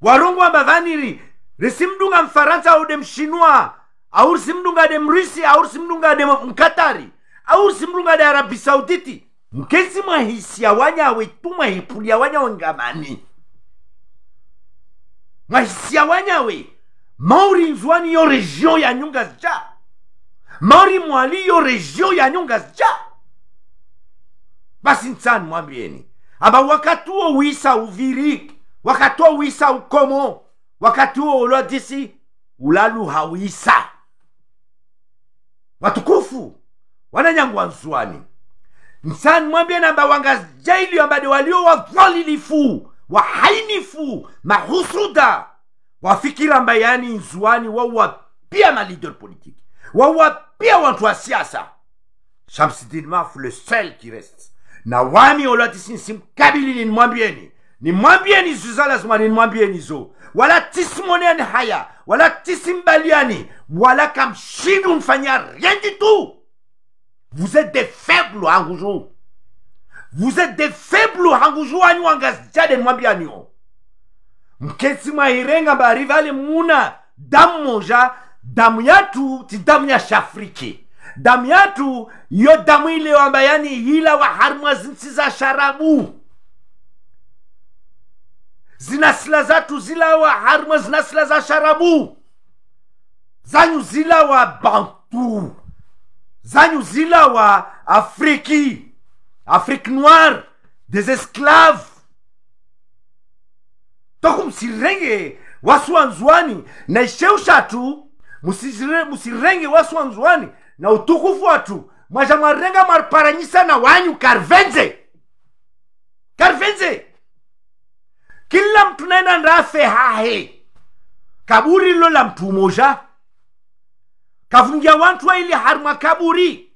warongwa mbavaniri risimdunga mfaransa aude mshinwa auri simdungade mrisi auri simdungade mkatari auri de arabi sauditi mkezi mwahisia wanya wetu mwahipulia wanya wengamani mwahisia wanyawe mauri nzwani yo region ya nyunga zja mauri mwali yo region ya nyunga zja basi nsani mwambieni aba wakati uo wisa uviriki wakati huo uisa ukomo wakati huo ulodisi ulalu hauisa watukufu wananyangwa nsuani msani mwambie namba wangajaili ambade walio wadhalilifu wahainifu mahusuda wafikira ambaye yani nzuani wauwa pia maleader politique pia wantu wa siasa shamsidin mafu le sel qui na wami olwatisi nsimkabilini nimwambieni nimwambieni zizo lazima nimwambieni zo wala tisimoneani haya wala tisimbaliani wala kamshidu mfanya rien du tout vous êtes des faibles hanguzhu vous êtes des faibles hanguzhu anyu wangazijade nimwambianio mkesi mwairenga mbarivale muna damu moja damu yatu ti damu ya shafriki damu yatu yo damu ile wamba yani hila waharimwa zinsi za sharabu zina sila zatu zila wa harma zina sila za sharabu zanyu zila wa bantu zanyu zila wa afriki afrique noire des esclaves toko msirenge wasuwanzuwani na ishewu shatu musirenge wasuwanzuwani na utukufu watu mwaja mwarenga mwarparanyisa na wanyu karvenze karvenze kila mtu naenda ndase hahe kaburi lilo la mtu moja kavunja wantu waili harumwa kaburi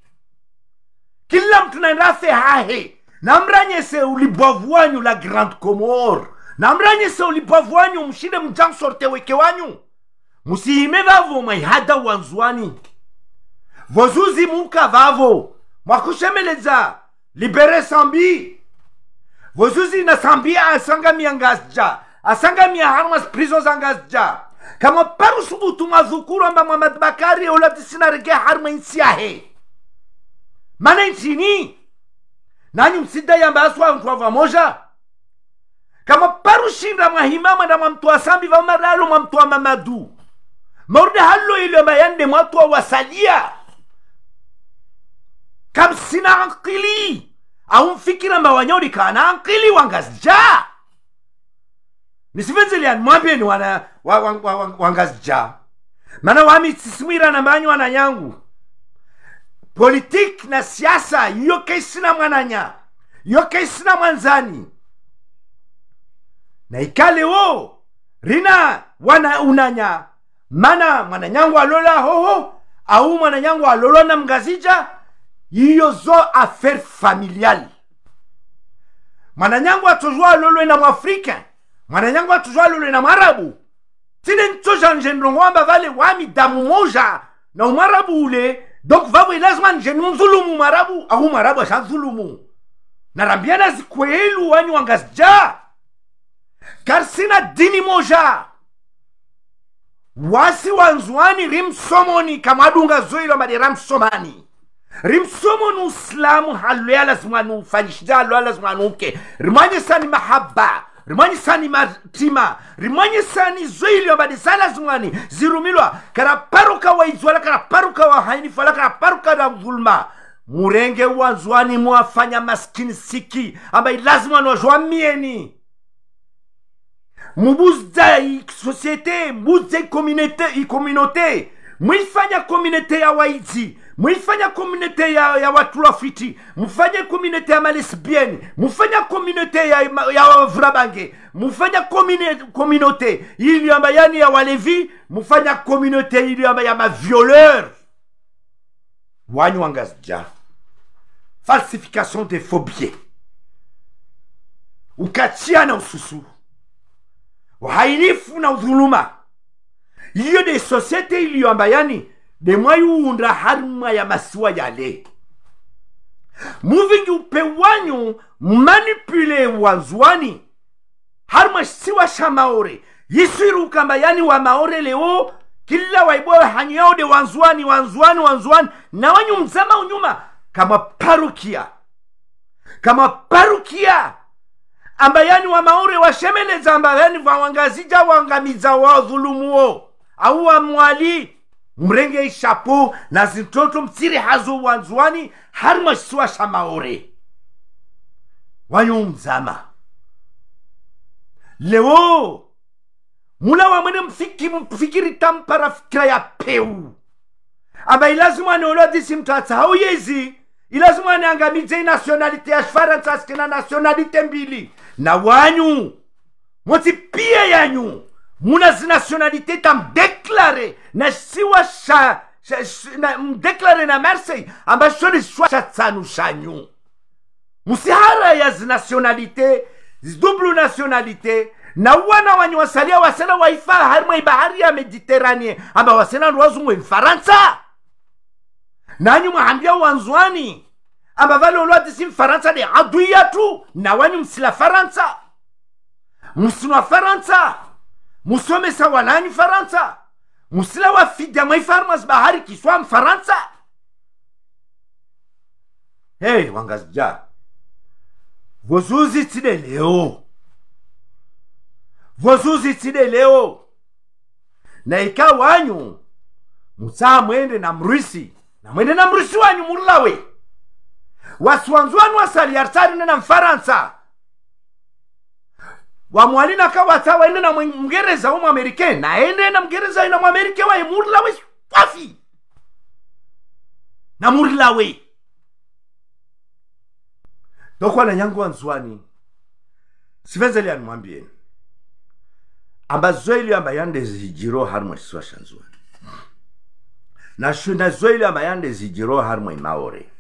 kila mtu naenda se hahe namranyese ulibwavu wanyu la grand comor namranyese ulibwavu wanyu mshinde mjamsorte weke wanyu musiime vavo maihada wanzuani muka vavo mwakushemeleza libere sambi vozuzi nasambia asangamia ngasja asangamia harmas prizo zangasja kama parusudu tumazukuramba mwamad bakari olati sinarige harma insiahe mana nchini nanyi msidayamba aswa mtu wa vamoja kama parushinda mwahimama na mwamtu wa sambi vamaralo mwamtu wa mamadu maurde hallo ilomba yande mwatu wa wasalia kam sina akili awumfikira mbawanyaulika ana ankiliwa ngazija nisipenzeleani mwambieni wana wangazija wa, wa, wangazija mana wamitsisimuirana mbanyu wananyangu politiki na siasa iyo keisina mwananya iyo keisina mwanzani na ikalewo rina wana unanya mana mwananyangu alola hoho au mwananyangu alolwa na mngazija yiyo zo affaire familiale mwananyangu atozwa lolwe na mwafrika mwananyangu atozwa lolwe na mwarabu tile nitsoja njenrongo wamba vale wami damu moja na umarabu ule donc vabwe lazima njenu nzulumu marabu au marabu ashadhulumu narambiana zikwelu wani wangazija kar sina dini moja wasi wanzwani rimsomoni kamadunga zoilo made ramsomani rimsomo nuusilamu halwealasima nuufanyishija ke nuuke rimwanyisani mahaba rimwanyisani matima rimwanyisani zoilio mbadisalazimwani zirumilwa kara paruka wa idzwala kara paruka wa hainifala kara paruka na mvuluma murenge wanzwani mwafanya maskini siki ambayi lazima niwazhwamieni mubuzidza isosiete mbudza ikominote mwifanya kominete ya waidzi mwifanya komunite ya, ya watrafiti mufanye komunite ya malesbieni mufanya komunite ya, ya wavrabange mufanya komunite iliamba yani ya walevi mufanya komunite iliamba ya mavioleur wanyu wangazija falsification des de fobie ukachiana ususu uhainifu na udhuluma hiyo de sociétés iliyoamba yani demwayiwunda haruma ya masiwa yale muvingi upe wanyu manipule wanzwani haruma siwa sha maore yiswiru kamba yani wa maore leo kila waibwawe hanyu yao de wanzwani wanzwani wanzwani na wanyu mzama unyuma kama parukia kama parukia amba yani wa maore washemeleza amba yani vawangazija wangamiza wadhulumuo au wamwali mrenge ishapo na zintoto mtsire hazo wanzuani hari mwashisiwa shamaore mzama leo muna wamwene mfikiri tampara fikira ya peu amba ilazima disi mtu atsahau yezi ilazima neangamize nasionalite ya faransa asikina nasionalite mbili na wanyu motsipie yanyu nationalité tam déclaré. na siwa cha. Déclaré na marseille Aba ni swa sha tsano zanyu yaz ya Z double nationalité. na wana salia salia wasena waifa harma bahari ya mediteranie amba wasena ndo wazumwe mfaransa nanyu hambia wanzwani amba valolwa sim mfaransa de adui tout, na wanyu msila faransa msinwa faransa musomesa walani faransa musila wafidamai farmas bahari kiswa mfaransa hey wangazija vozuzi tide leo vozuzi tide leo na ika wanyu musaa mwende na mrisi na mwende na mrisi wanyu mulawe wasiwanzwanu wasaliartarine na mfaransa wamwali nakawata waende na mgereza womwamerikeni naende na mgereza ina mwamerike emurila we swafi na murilawe dokwana nyangu wanzwani sivezeliani mwambieni amba zoili amba yandezijiro harimwe sisiwa shanzwani nashuna zoili amba yandezijiro harimwe naore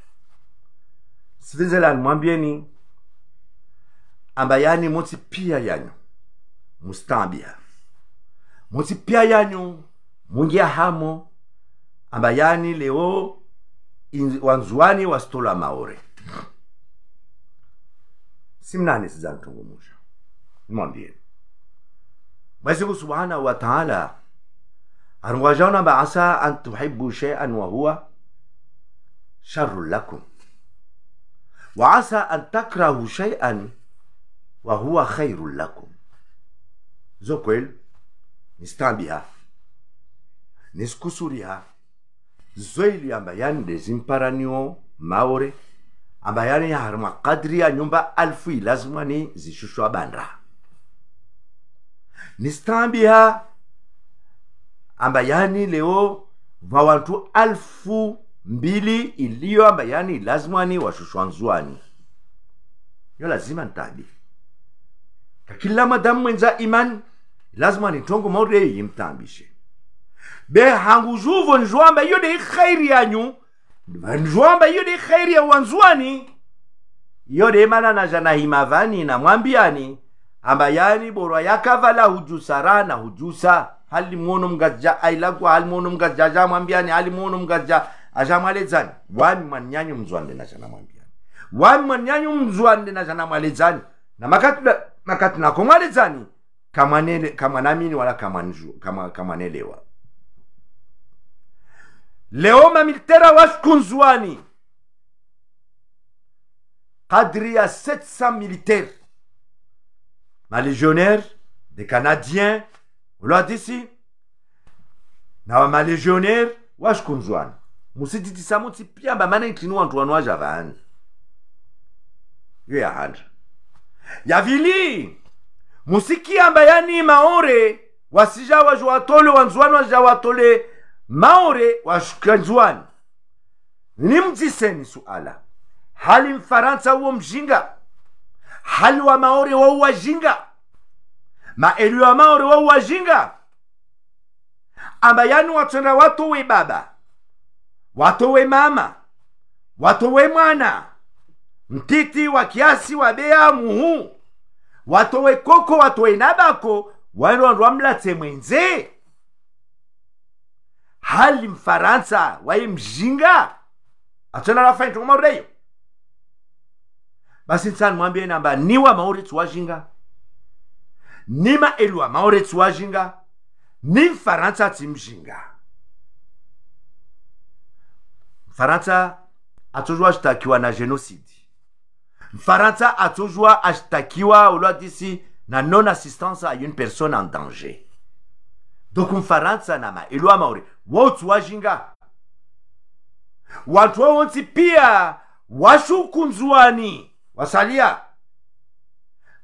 sivezeliani mwambieni ambayani motsi pia yanyu mustambia motsi pia yanyu mungia hamo ambayani leo wanzuani wasitola maore simnane sizantungumusha nimwambieni mwenyezi mungu subhanahu wa taala anwajana asa an tuhibu sheian wahuwa sharu lakum wa asa an takrahu wa huwa khairu lakum zo kweli nistambiha nisikusuriha ili amba yani dezimparanio maore amba yani harimwa kadri ya nyumba alfu ilazimwa ni zishushwa bandra nistambiha amba yani leo va wantu alfu mbili iliyo amba yani ilazimwa ni washushwa nzuani yo lazima ntabi kila madamu mwenza imani lazima nitongo maure yimtambishe be hangu hanguzuvo njwamba iyo de khairi yanyu njwamba iyo de khairi ya wanzwani iyo de mana najana himavani na mwambiani amba yani borwa yakavala hujusara na hujusa hali mwono mgaja ailagwa hali mwono mgaja aja mwambiani hali mwono mgaja aja mwaledzani wani mwanyanyu mzwande na jana mwambiani wani mwanyanyu mzwande na najana mwaledzani na makatula makati kama nami wala kamwanelewa leo wa Il kadri ya 700 militaires légionnaire des canadiens ulwa disi na wa washikunzuwani de mutsi pyamba manainkhini wanthu wanu wajavani yo yahanda yavili musikiamba yani maore wasija wajwatole wanzwani wajawatole maore ni nimjiseni suala hali mfaransa uwo mjinga hali wa maore wau wajinga maelu ya maore wau wazhinga amba yani watenda watowe baba watowe mama watowe mwana mtiti wa kiasi wabeya muhu watowe koko watowe nabako wano wandu wamlatse mwenze hali mfaransa waye mjinga atona lafainto ngomarudeyo basi nsani mwambie namba niwa maoretsi wajinga ni maelwa maoretsi wazhinga ni mfaransa ti mjinga mfaransa atojwa ashitakiwa na genocide a toujours ashtakiwa d'ici na non assistance à une personne en danger donc mfaransa nama ilwa maori. wotu wajinga watu wonti pia washukunzwani wasalia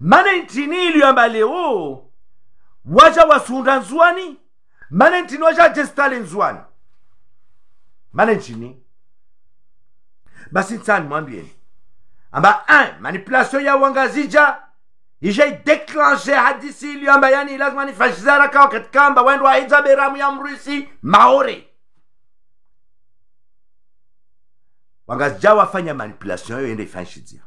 Manentini ntini iliyoamba leo waja wasunda nzwani mana ntini waja jestale Manentini. mana amba un manipulation ya uangazija ijaideklanche hadisi amba yani lazima nifashizaraka wakati kamba wendo aija beramu ya mrusi maore wangazija wafanya manipulation yo yende ifanyishizia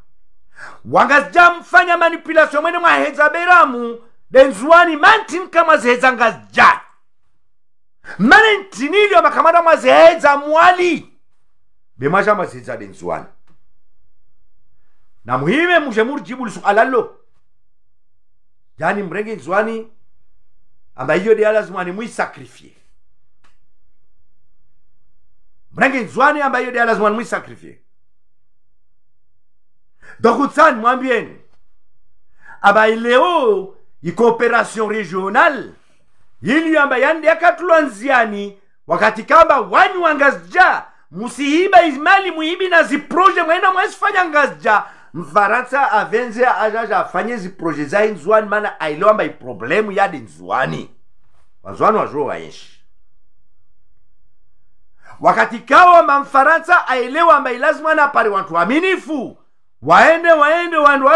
wangazija mfanya manipulation mwene mwahedza beramu denzuwani mantini kamwazihedza ngazija mane ntinilyo makamada mwazihedza mwali bemwaja mwazihedza denzuwani na muhime muje murijibu suala llo yani mrenge izwani amba hiyo dia lazima animwisakrifie mrenge izwani amba hiyo dia lazima animwisakrifie dokutsani mwambieni aba ileo ikooperation regional ili amba yandi yakatulwa nziani wakati kamba wani wangazija musihiba izimali muhibi na ziproje mwena mwazifanya ngazija mfaransa avenze azhazha afanye ziproje zai nzuwani mana ailewamba iproblemu yadi nzuwani wanzuwani wazhuwo vaeshi wakati kawamba mfaransa ailewamba na pari wantu waminifu waende waende wandu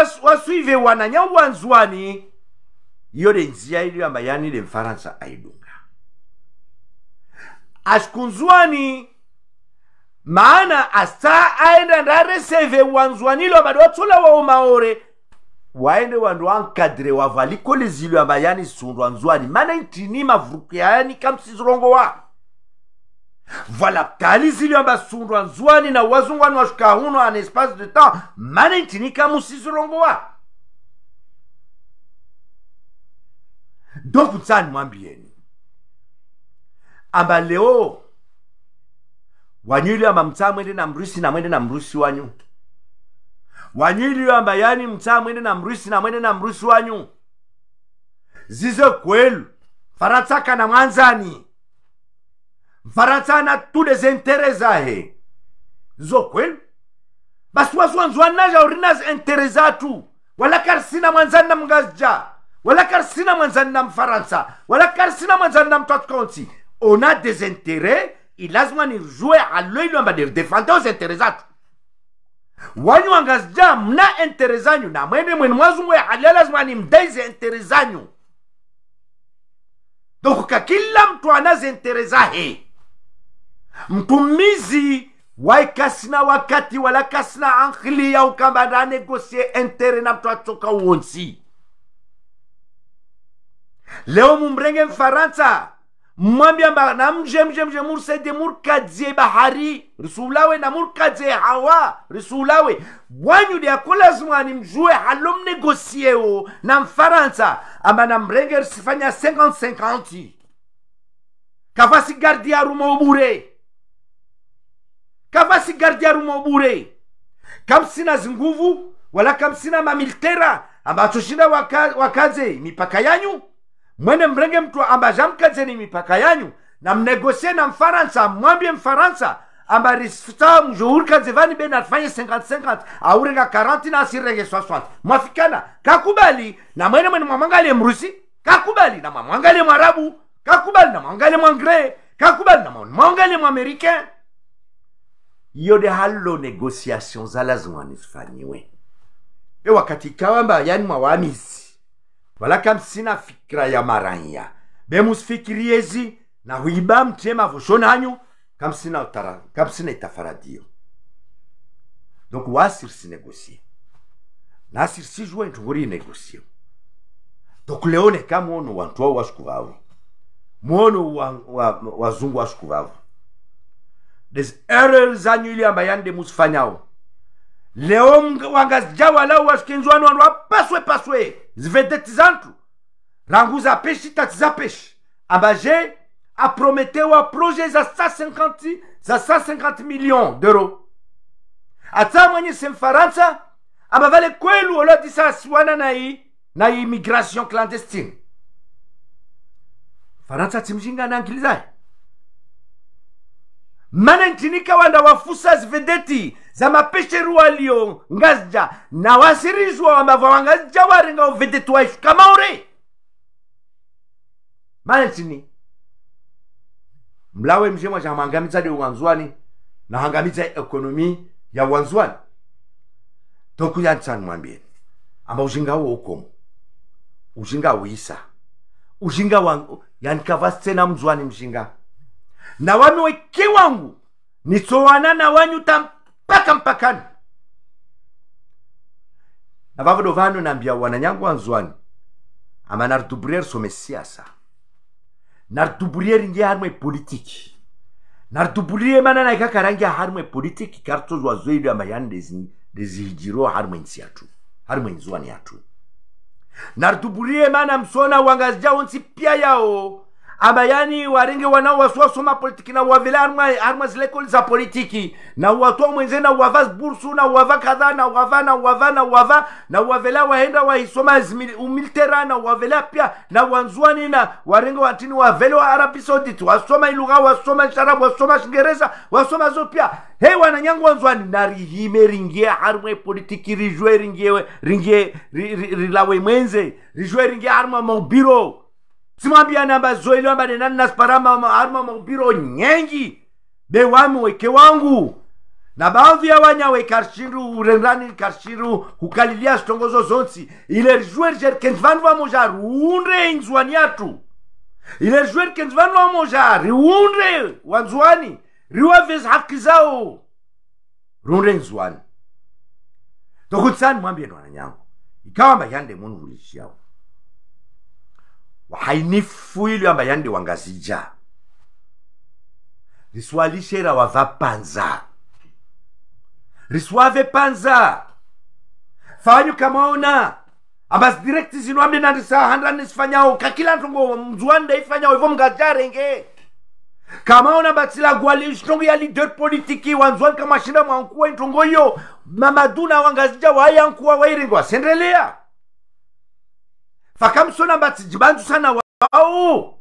iyo de nzia iyode amba yani de mfaransa aidunga asikunzuwani maana asa aenda ndareseve wanzwanilo bado watsola wao waende wandu wankadre wavaliko lezilo amba yani sundwa nzwani mana intini mavuruku yani kamsizirongo wa voilà kali zilo amba sundwa nzwani na wazungwani washuka huno an espace de temps mana intini kamusizirongo wa donc ntsani mwambieni amba leo wanyili amba mtaa mwende na mrusi na mwende na mrusi wanyu wanyili yani mtaa mwende na mrusi na mwende na mrusi wanyu zize kwelu faratsaka kana mwanzani mfaratsana tu desintere zahe zizo kwelu basi wazwanzwanaja urinazi entere zatu wala sina mwanzani na mngazja wala sina mwanzani na mfaransa wala sina mwanzani na mtwatukonsi ona desintere ilazima nijue alo ilwamba defendance intere zatu wanyu wangazija mna intere zanyu na mwene mwene mwazumwe alio lazima nimdaize intere zanyu doka kila mtu anazintere zahe mtumizi waikasina wakati wala kasina ya ukamba nanegosie intere na mtu atsoka wonsi leo mumrenge mfaransa mwambiamba na mje mje mursede murkadzie bahari risulawe na murkadzie hawa risulawe bwanyude akolazimwani mjue halo mnegosieo na mfaransa amba na mrenge risifanya 50-50 kafasi gardi ya rumo bure kafasi gardi ya rumo bure kam zinguvu wala kamsina sina mamiltera amba shinda wakaze mipaka yanyu mwene mrenge mtu amba ambazhamkadzeni mipaka yanyu na mnegosie na mfaransa mwambie mfaransa amba risita mzhourikadze vani beni atifanye 5050 aurenga 40 na asirenge 60 mwafikana kakubali na mwene mwene mwamwangalie mrusi kakubali na mwamwangalie mwarabu kakubali na mwangalie mwangre kakubali na mwangalie mwamerikain yode halo negotiation zalazima nizifanyiwe e wakati ikawamba yani mwawamizi valaka musinafikira ya maranya bemusifikiriezi na hwiba mtema vushonanyu kamusina itafaradiyo donc wasirisi negosie nasirisijwe nthu vuri inegosie donc leoneka muono wa nthu wawu wasuku vavu muono wazungu wa, wa vavu des erreur zanyu ili amba yande musifanyao leo wangazija walau wasukinzwanu wandu wapaswe paswe, paswe. zvedetizantlo raha peshi apesy tatsizapesy abaze a aprojet za 150 za 150 millions d'euro atsa mwanyisi mfaransa ambavale kwelu olodisa asiwana na na immigration clandestine faransa timjinga na mana nchinika wanda wafusa zvedeti za mapesheru walio ngazja na wasirizwa wambava wangazja waringa uvedeti waishuka maure mana nchini mlawe mshemwa cha hangamidza de uwanzwani na hangamidza ekonomi ya uwanzwani tokuyantsan mwambie amba uzhinga wo ukomo ushinga wiisa ushinga wa yanikava sena mzwani mshinga na wameweke wangu nitsowana na wanyu tampaka mpakani na vavodo vanu nambia wananyangu anzwani ama nariduburieri some siasa nariduburieri nge harimwe politiki nariduburirie mana naika harimwe politiki karitsozwa amayani dezihijiro harimwe nsi yatu harimwe nzwani yatu nariduburirie mana msona wangazijao nsi pia yao aba yani waringe wanaowasuasu politiki na wavila arma, arma zile za politiki na watoa mwenze na wava bursu na wava kadha na wava na wava na wava na wavela waenda waisoma umiltera na wavela pia na wanzuani na waringe watini wavele wa arabi saudit wasoma ilugha wasoma sharabu wasoma shingereza wasoma zo pia hei wananyangu wanzuani na rihime ringie harmwe politiki rijwe ringie ringie rilawe mwenze rijwe ringie arma maubiro simwambia namba zoili wamba nenanina siparama arima nyengi bewami weke wangu na baadhi ya wanyawe karshiru urengani karshiru hukalilia zitongozo zonsi ile rijwe rijerkenzi vandu vamoja riunde inzwani yatu ile rijwe rikenzi vandu vamoja riunde wanzwani riwavezi haki zao riunde inzwani tokutsan mwambie nwananyangu ikawa mayande munu vulishyawo wahainifuili amba yandi wangazija risualishera wava panza riswave panza fanyu kamaona amba direct zino amde nandisa handra kakila ntongo mzwande ifanyawo ivo mngajarenge kamaona batsila gwali ntongo ya leader politiki wanzwani kamashinda mwankuwa ntongo iyo mamaduna wangazija wayankuwa wairingwa sendelea Fakam vakamusona vatsijibanzwisana wao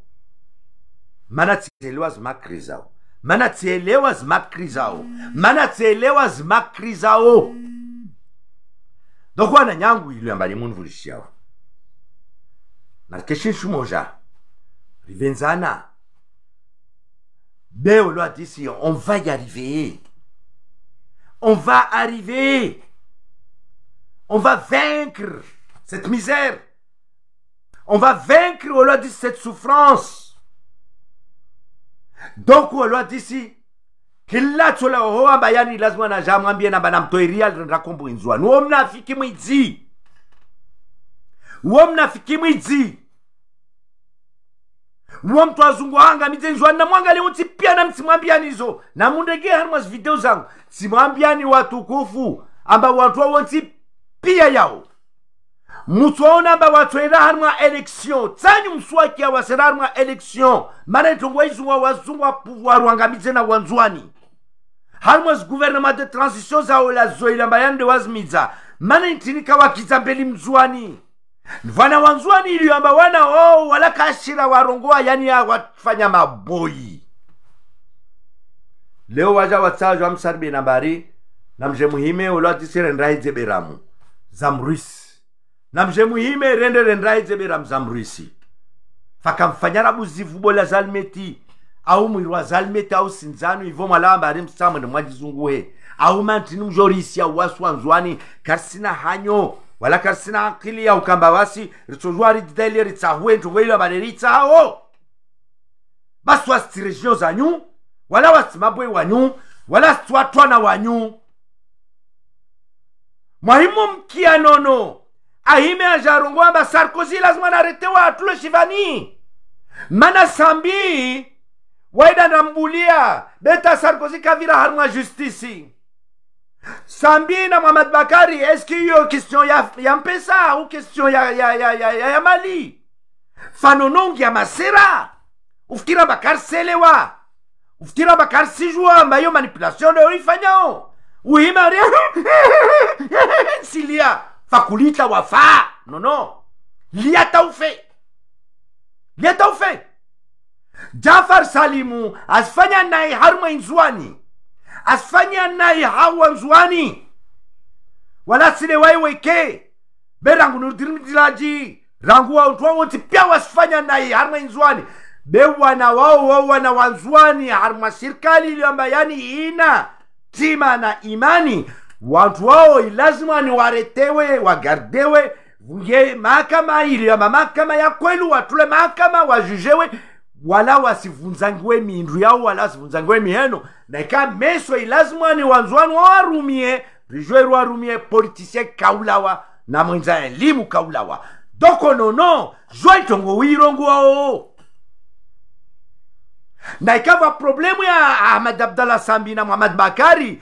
manatsielewa wa zao manatsielewa zimakri zao manatsielewa zimakri makrizao. donc wana nyangu ilo yamba limunvulishi yao na keshinshu moja rivenzana beo lo disi on va y arriver on va arriver on va vaincre cette misère on va vaincre, on leur dit, cette souffrance. Donc, on leur dit si. kila tsola oh, howa bayani lazima na jamwambie ah, ah, bah, na bana ah, mtoiria ndakombwinzwa nuwo fiki mwidzi uwo mnafiki mwidzi uwo mtu azungu anga midzenjwani namwangalimo tsipia na mtsimwambianizo namundege hani mwa zivideo zangu tsimwambiani kufu amba watu wawo ntsipia yao. mutswawo namba watswera hari mwa election tsanyu msuwakiya wasera hari mwa election mana itongo izunga wazungu warwangamidze na wanzwani hari mwa ziguvernema de transition zawo la zoilamba yande wazimidza mana intinika wakidza mbeli mzwani vana wanzwani iliyamba wana o oh, walakashira warongo yani awafanya maboyi leo waja watsajwa msaribe nambari na mzhe muhime ulwatisire ndrahidze beramu zamruisi na namzhemuhime rende rendraidzevera muzamurisi vakamufanyara buzivu bola zalimeti aumwirwa zalimeti sinzano ivo mwalamba ari au mutsamwe nemwachizunguwe aumantini muzhorisi auwasuwanzuwani karisina hanyo wala karisina akili ya yaukamba vasi ritsozwa ridzidaile ritsahuwe njogoila vane ritsawo basi wasitsire zhinyo zanyu wala wazimbabwe wanyu wala sitsiwatwana wanyu mwahimu mkia nono ahime ajarongwamba sarkozy lazima tout le shivani mana sambi waida nambulia beta sarkozy kavira harma justisi sambi na mohamed bakari eske une question ya, ya mpesa une question ya, ya, ya, ya, ya, ya mali fanonongi ya masera ufikira bakari selewa ufikira bakari sijuamba hiyo manipulation Oui ifanyao uhimaria silia fakulitla wa fa nono liataufe liataufe jafar salimu asifanya naye haruma inzuani asifanya naye hawa nzuani wala sile waiweke berangu nurdirimidilaji rangu wautwawo tipya wasifanya naye haruma inzuani bewana wao wao wana wanzuani haruma serikali iliyoamba yani ina tima na imani watu wao lazima ni waretewe wagardewe ye mahakama ili mahakama ya kwelu watule mahakama wajujewe wala wasivunzangiwe mindu yao wala wasivunzangiwe miheno naika meswe ilazima ni wanzwanu wawarumie rijwe warumie politisien kaulawa na mwenza elimu kaulawa doko nono zwa itongo wirongo wao na ikava problemu ya ahmad abdallah sambi na muhamad bakari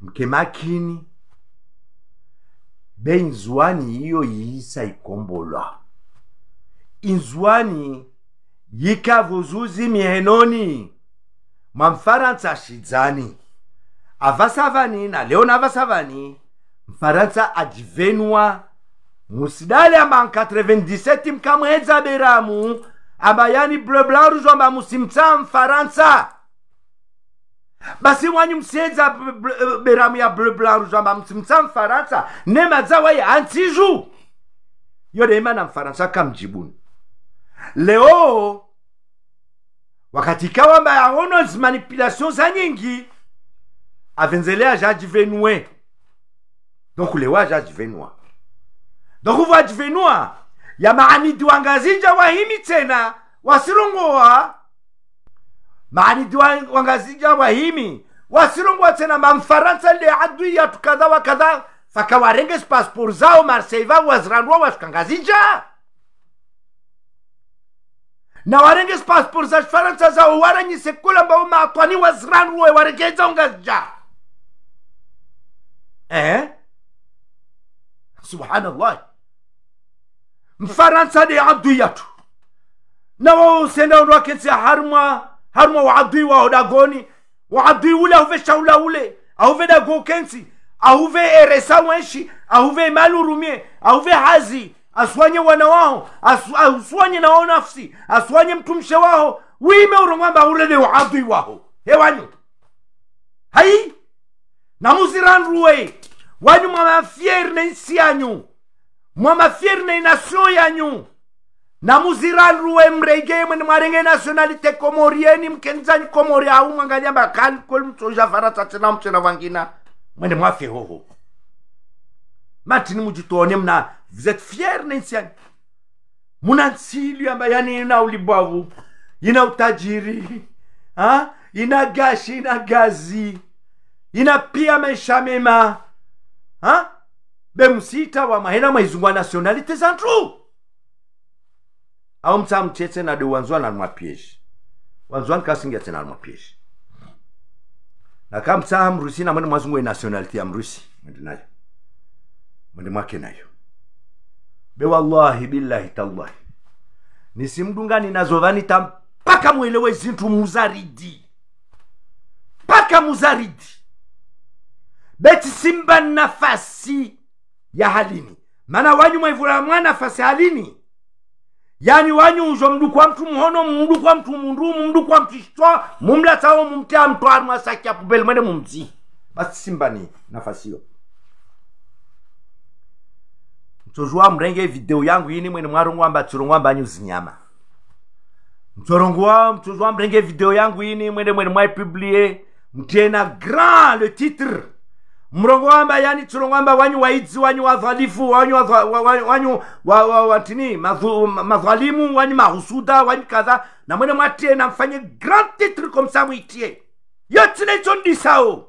mkemakini makini benzwani iyo yisa ikombolwa inzwani yikavuzuzi mihenoni mwamfaransa ashidzani avasavani na leona avasavani mfaransa ajivenwa musidale amba 97 mkamwedza beramu amba yani bleu blanc rouge amba musimtsa mfaransa basi wanyu msiedza eh, beramu ya blblaru zwamba mtsimtsa mfaransa nema dzawaye antsizhu yorema na mfaransa kamjibuni leo wakati kawamba yahono zimanipulation zanyingi avenzelea ajajivenue donc lewa ajajivenua donc vwajivenua ya maanidiwangazinja wahimi tsena wasirungowa maanidiwa wangazija wahimi wasirungwa tena mamfaransa le adui yatu kadha wa kadha fakawarenge spaspor zao marseiva wazirandua wasukangazija na warenge spaspor za faransa zao waranyise kula mbao maatwani waziranduwe warengeza ungazija eh? subhanallah mfaransa le adui yatu nawo sendaundwakense harumwa haruma wa'adhi wa dagoni wa'adhi ule ahuve shaula ule ahuve dago kensi ahuve eresa wenshi malu malurumie ahuve hazi aswanye wana wao asu, aswanye na nafsi aswanye mtumshe wao wime urongwamba urede wa'adhi waho hewanyu hai namuziranruwe wanyu mwamafyeri na insi yanyu mwamafyeri na inasio yanyu namuziralruwe mrege mwene mwarenge nationalite komorieni mkenzani komori au mwangaliamba kali kweli mtsonja varata tena mchena vangina mwene mwafe hoho matini mujituone mna vous êtes fier nensiani muna nsilu ambayo yani ina ulibwavu ina utajiri ha? ina gashi ina gazi ina pia maisha mema ha? bemsita wa mahena mwaizungwa nationalite zantru aho mutsamutse tsena de wanzwana ari mwapiezhi wanzwani kasingia tsena ari mwapiezhi nakamtsaha mrusi namwene mwazungu nationality ya mrusi mwende nayo mwende mwake nayo be wallahi billahi tallahi nisimdungani nazovanita mpaka mwelewe zintu muzaridi mpaka muzaridi simba nafasi ya halini mana wanyuma ivula mwa nafasi halini yani wanyuzwa kwa mtu muhono kwa mtu mundu kwa mtu shitwa mumlatsawo mumtea mtwari mwasakya pupeli mwene mumzi basi simbani nafasiyo mtsozwa mrenge video yangu ini mwene mwarongwa mba tsorongwa mba nyuzinyama mtsorongwa mtsozwa mrenge video yangu ini mwene mwene mwaipiblie mtena grand le titre mrongo wamba yani tsurongo wamba wanyu waidzi wanyu wadhalifu wanyu wanyu watini madhalimu wanyu mahusuda wanyu kadha namwene na namfanye grand titre comme ça mwitiye yotsile itso ndisawo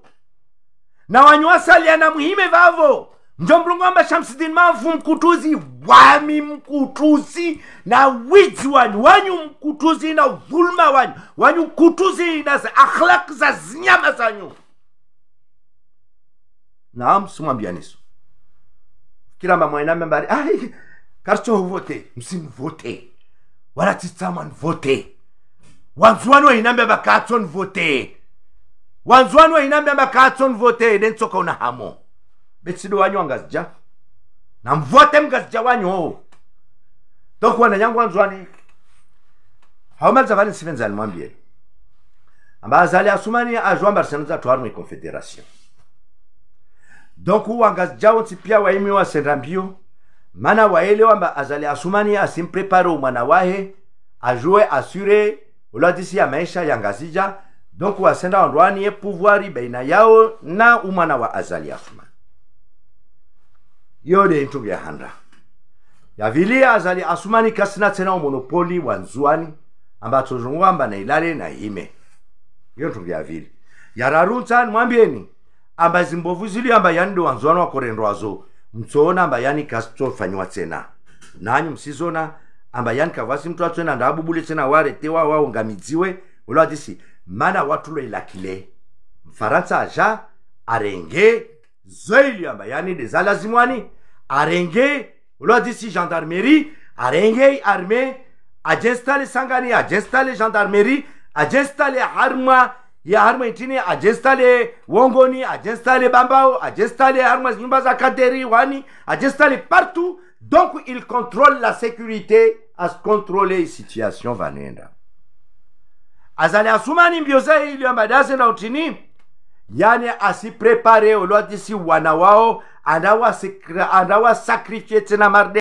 na wanyu wasalia na muhime vavo njo wamba shamsidin mavu mkutuzi wami mkutuzi na wizi wanyu wanyu mkutuzi na dhuluma wanyu wanyu kutuzi na akhlaq za zinyama zanyu naam simwambia nisu Kila mama mwenye mbali ai karcho vote msimvote wala titsama vote wanzuani wainambe bakatson vote wanzuani wainambe bakatson vote dentsoka una hamo betsido wanyo angazija na mvote mgazija wanyo donc wana yangu wanzuani haumaliza vali nsivenzani mwambie ambazali asumani ajwambarisana zatwarumwe confederation donku wanga pia nsipia waimi wasenda mbio mana waelewa mba azali asumani asimprepare umwana wahe ajue asure olwadisi ya maisha yangazija donku wasenda wandwaniye puvwari baina yao na umwana wa azali asumani yode intungu ya handa yavili azali asumani kasina tena umonopoli wa nzuani amba mba na ilale na hime iyo ntungu yavili yararuta mwambieni amba zimbovu zili amba yani ndo wanzwana wakorendwazo mtsoona amba yani kasitsofanyiwa tsena nanyu msizona amba yani kavasi mtu atswena ndaabubule tsena waretewa midziwe ulo atisi mana watulo ilakile mfaransa aja arenge zoili amba yani zimwani arenge ulo atisi gendarmerie arenge arme ajenstale sangani ajenstale gendarmerie ajenstale harma ya hari tini ajestale wongoni ajestale bambao ajestale hari mwa za kaderi wani ajestale partout donc il contrôle la sécurité contrôler situation vanenda. azali asumani mbio zai iliambadi azenda utini yani asiprepare olwati si wana wao andawasakrifie tena marde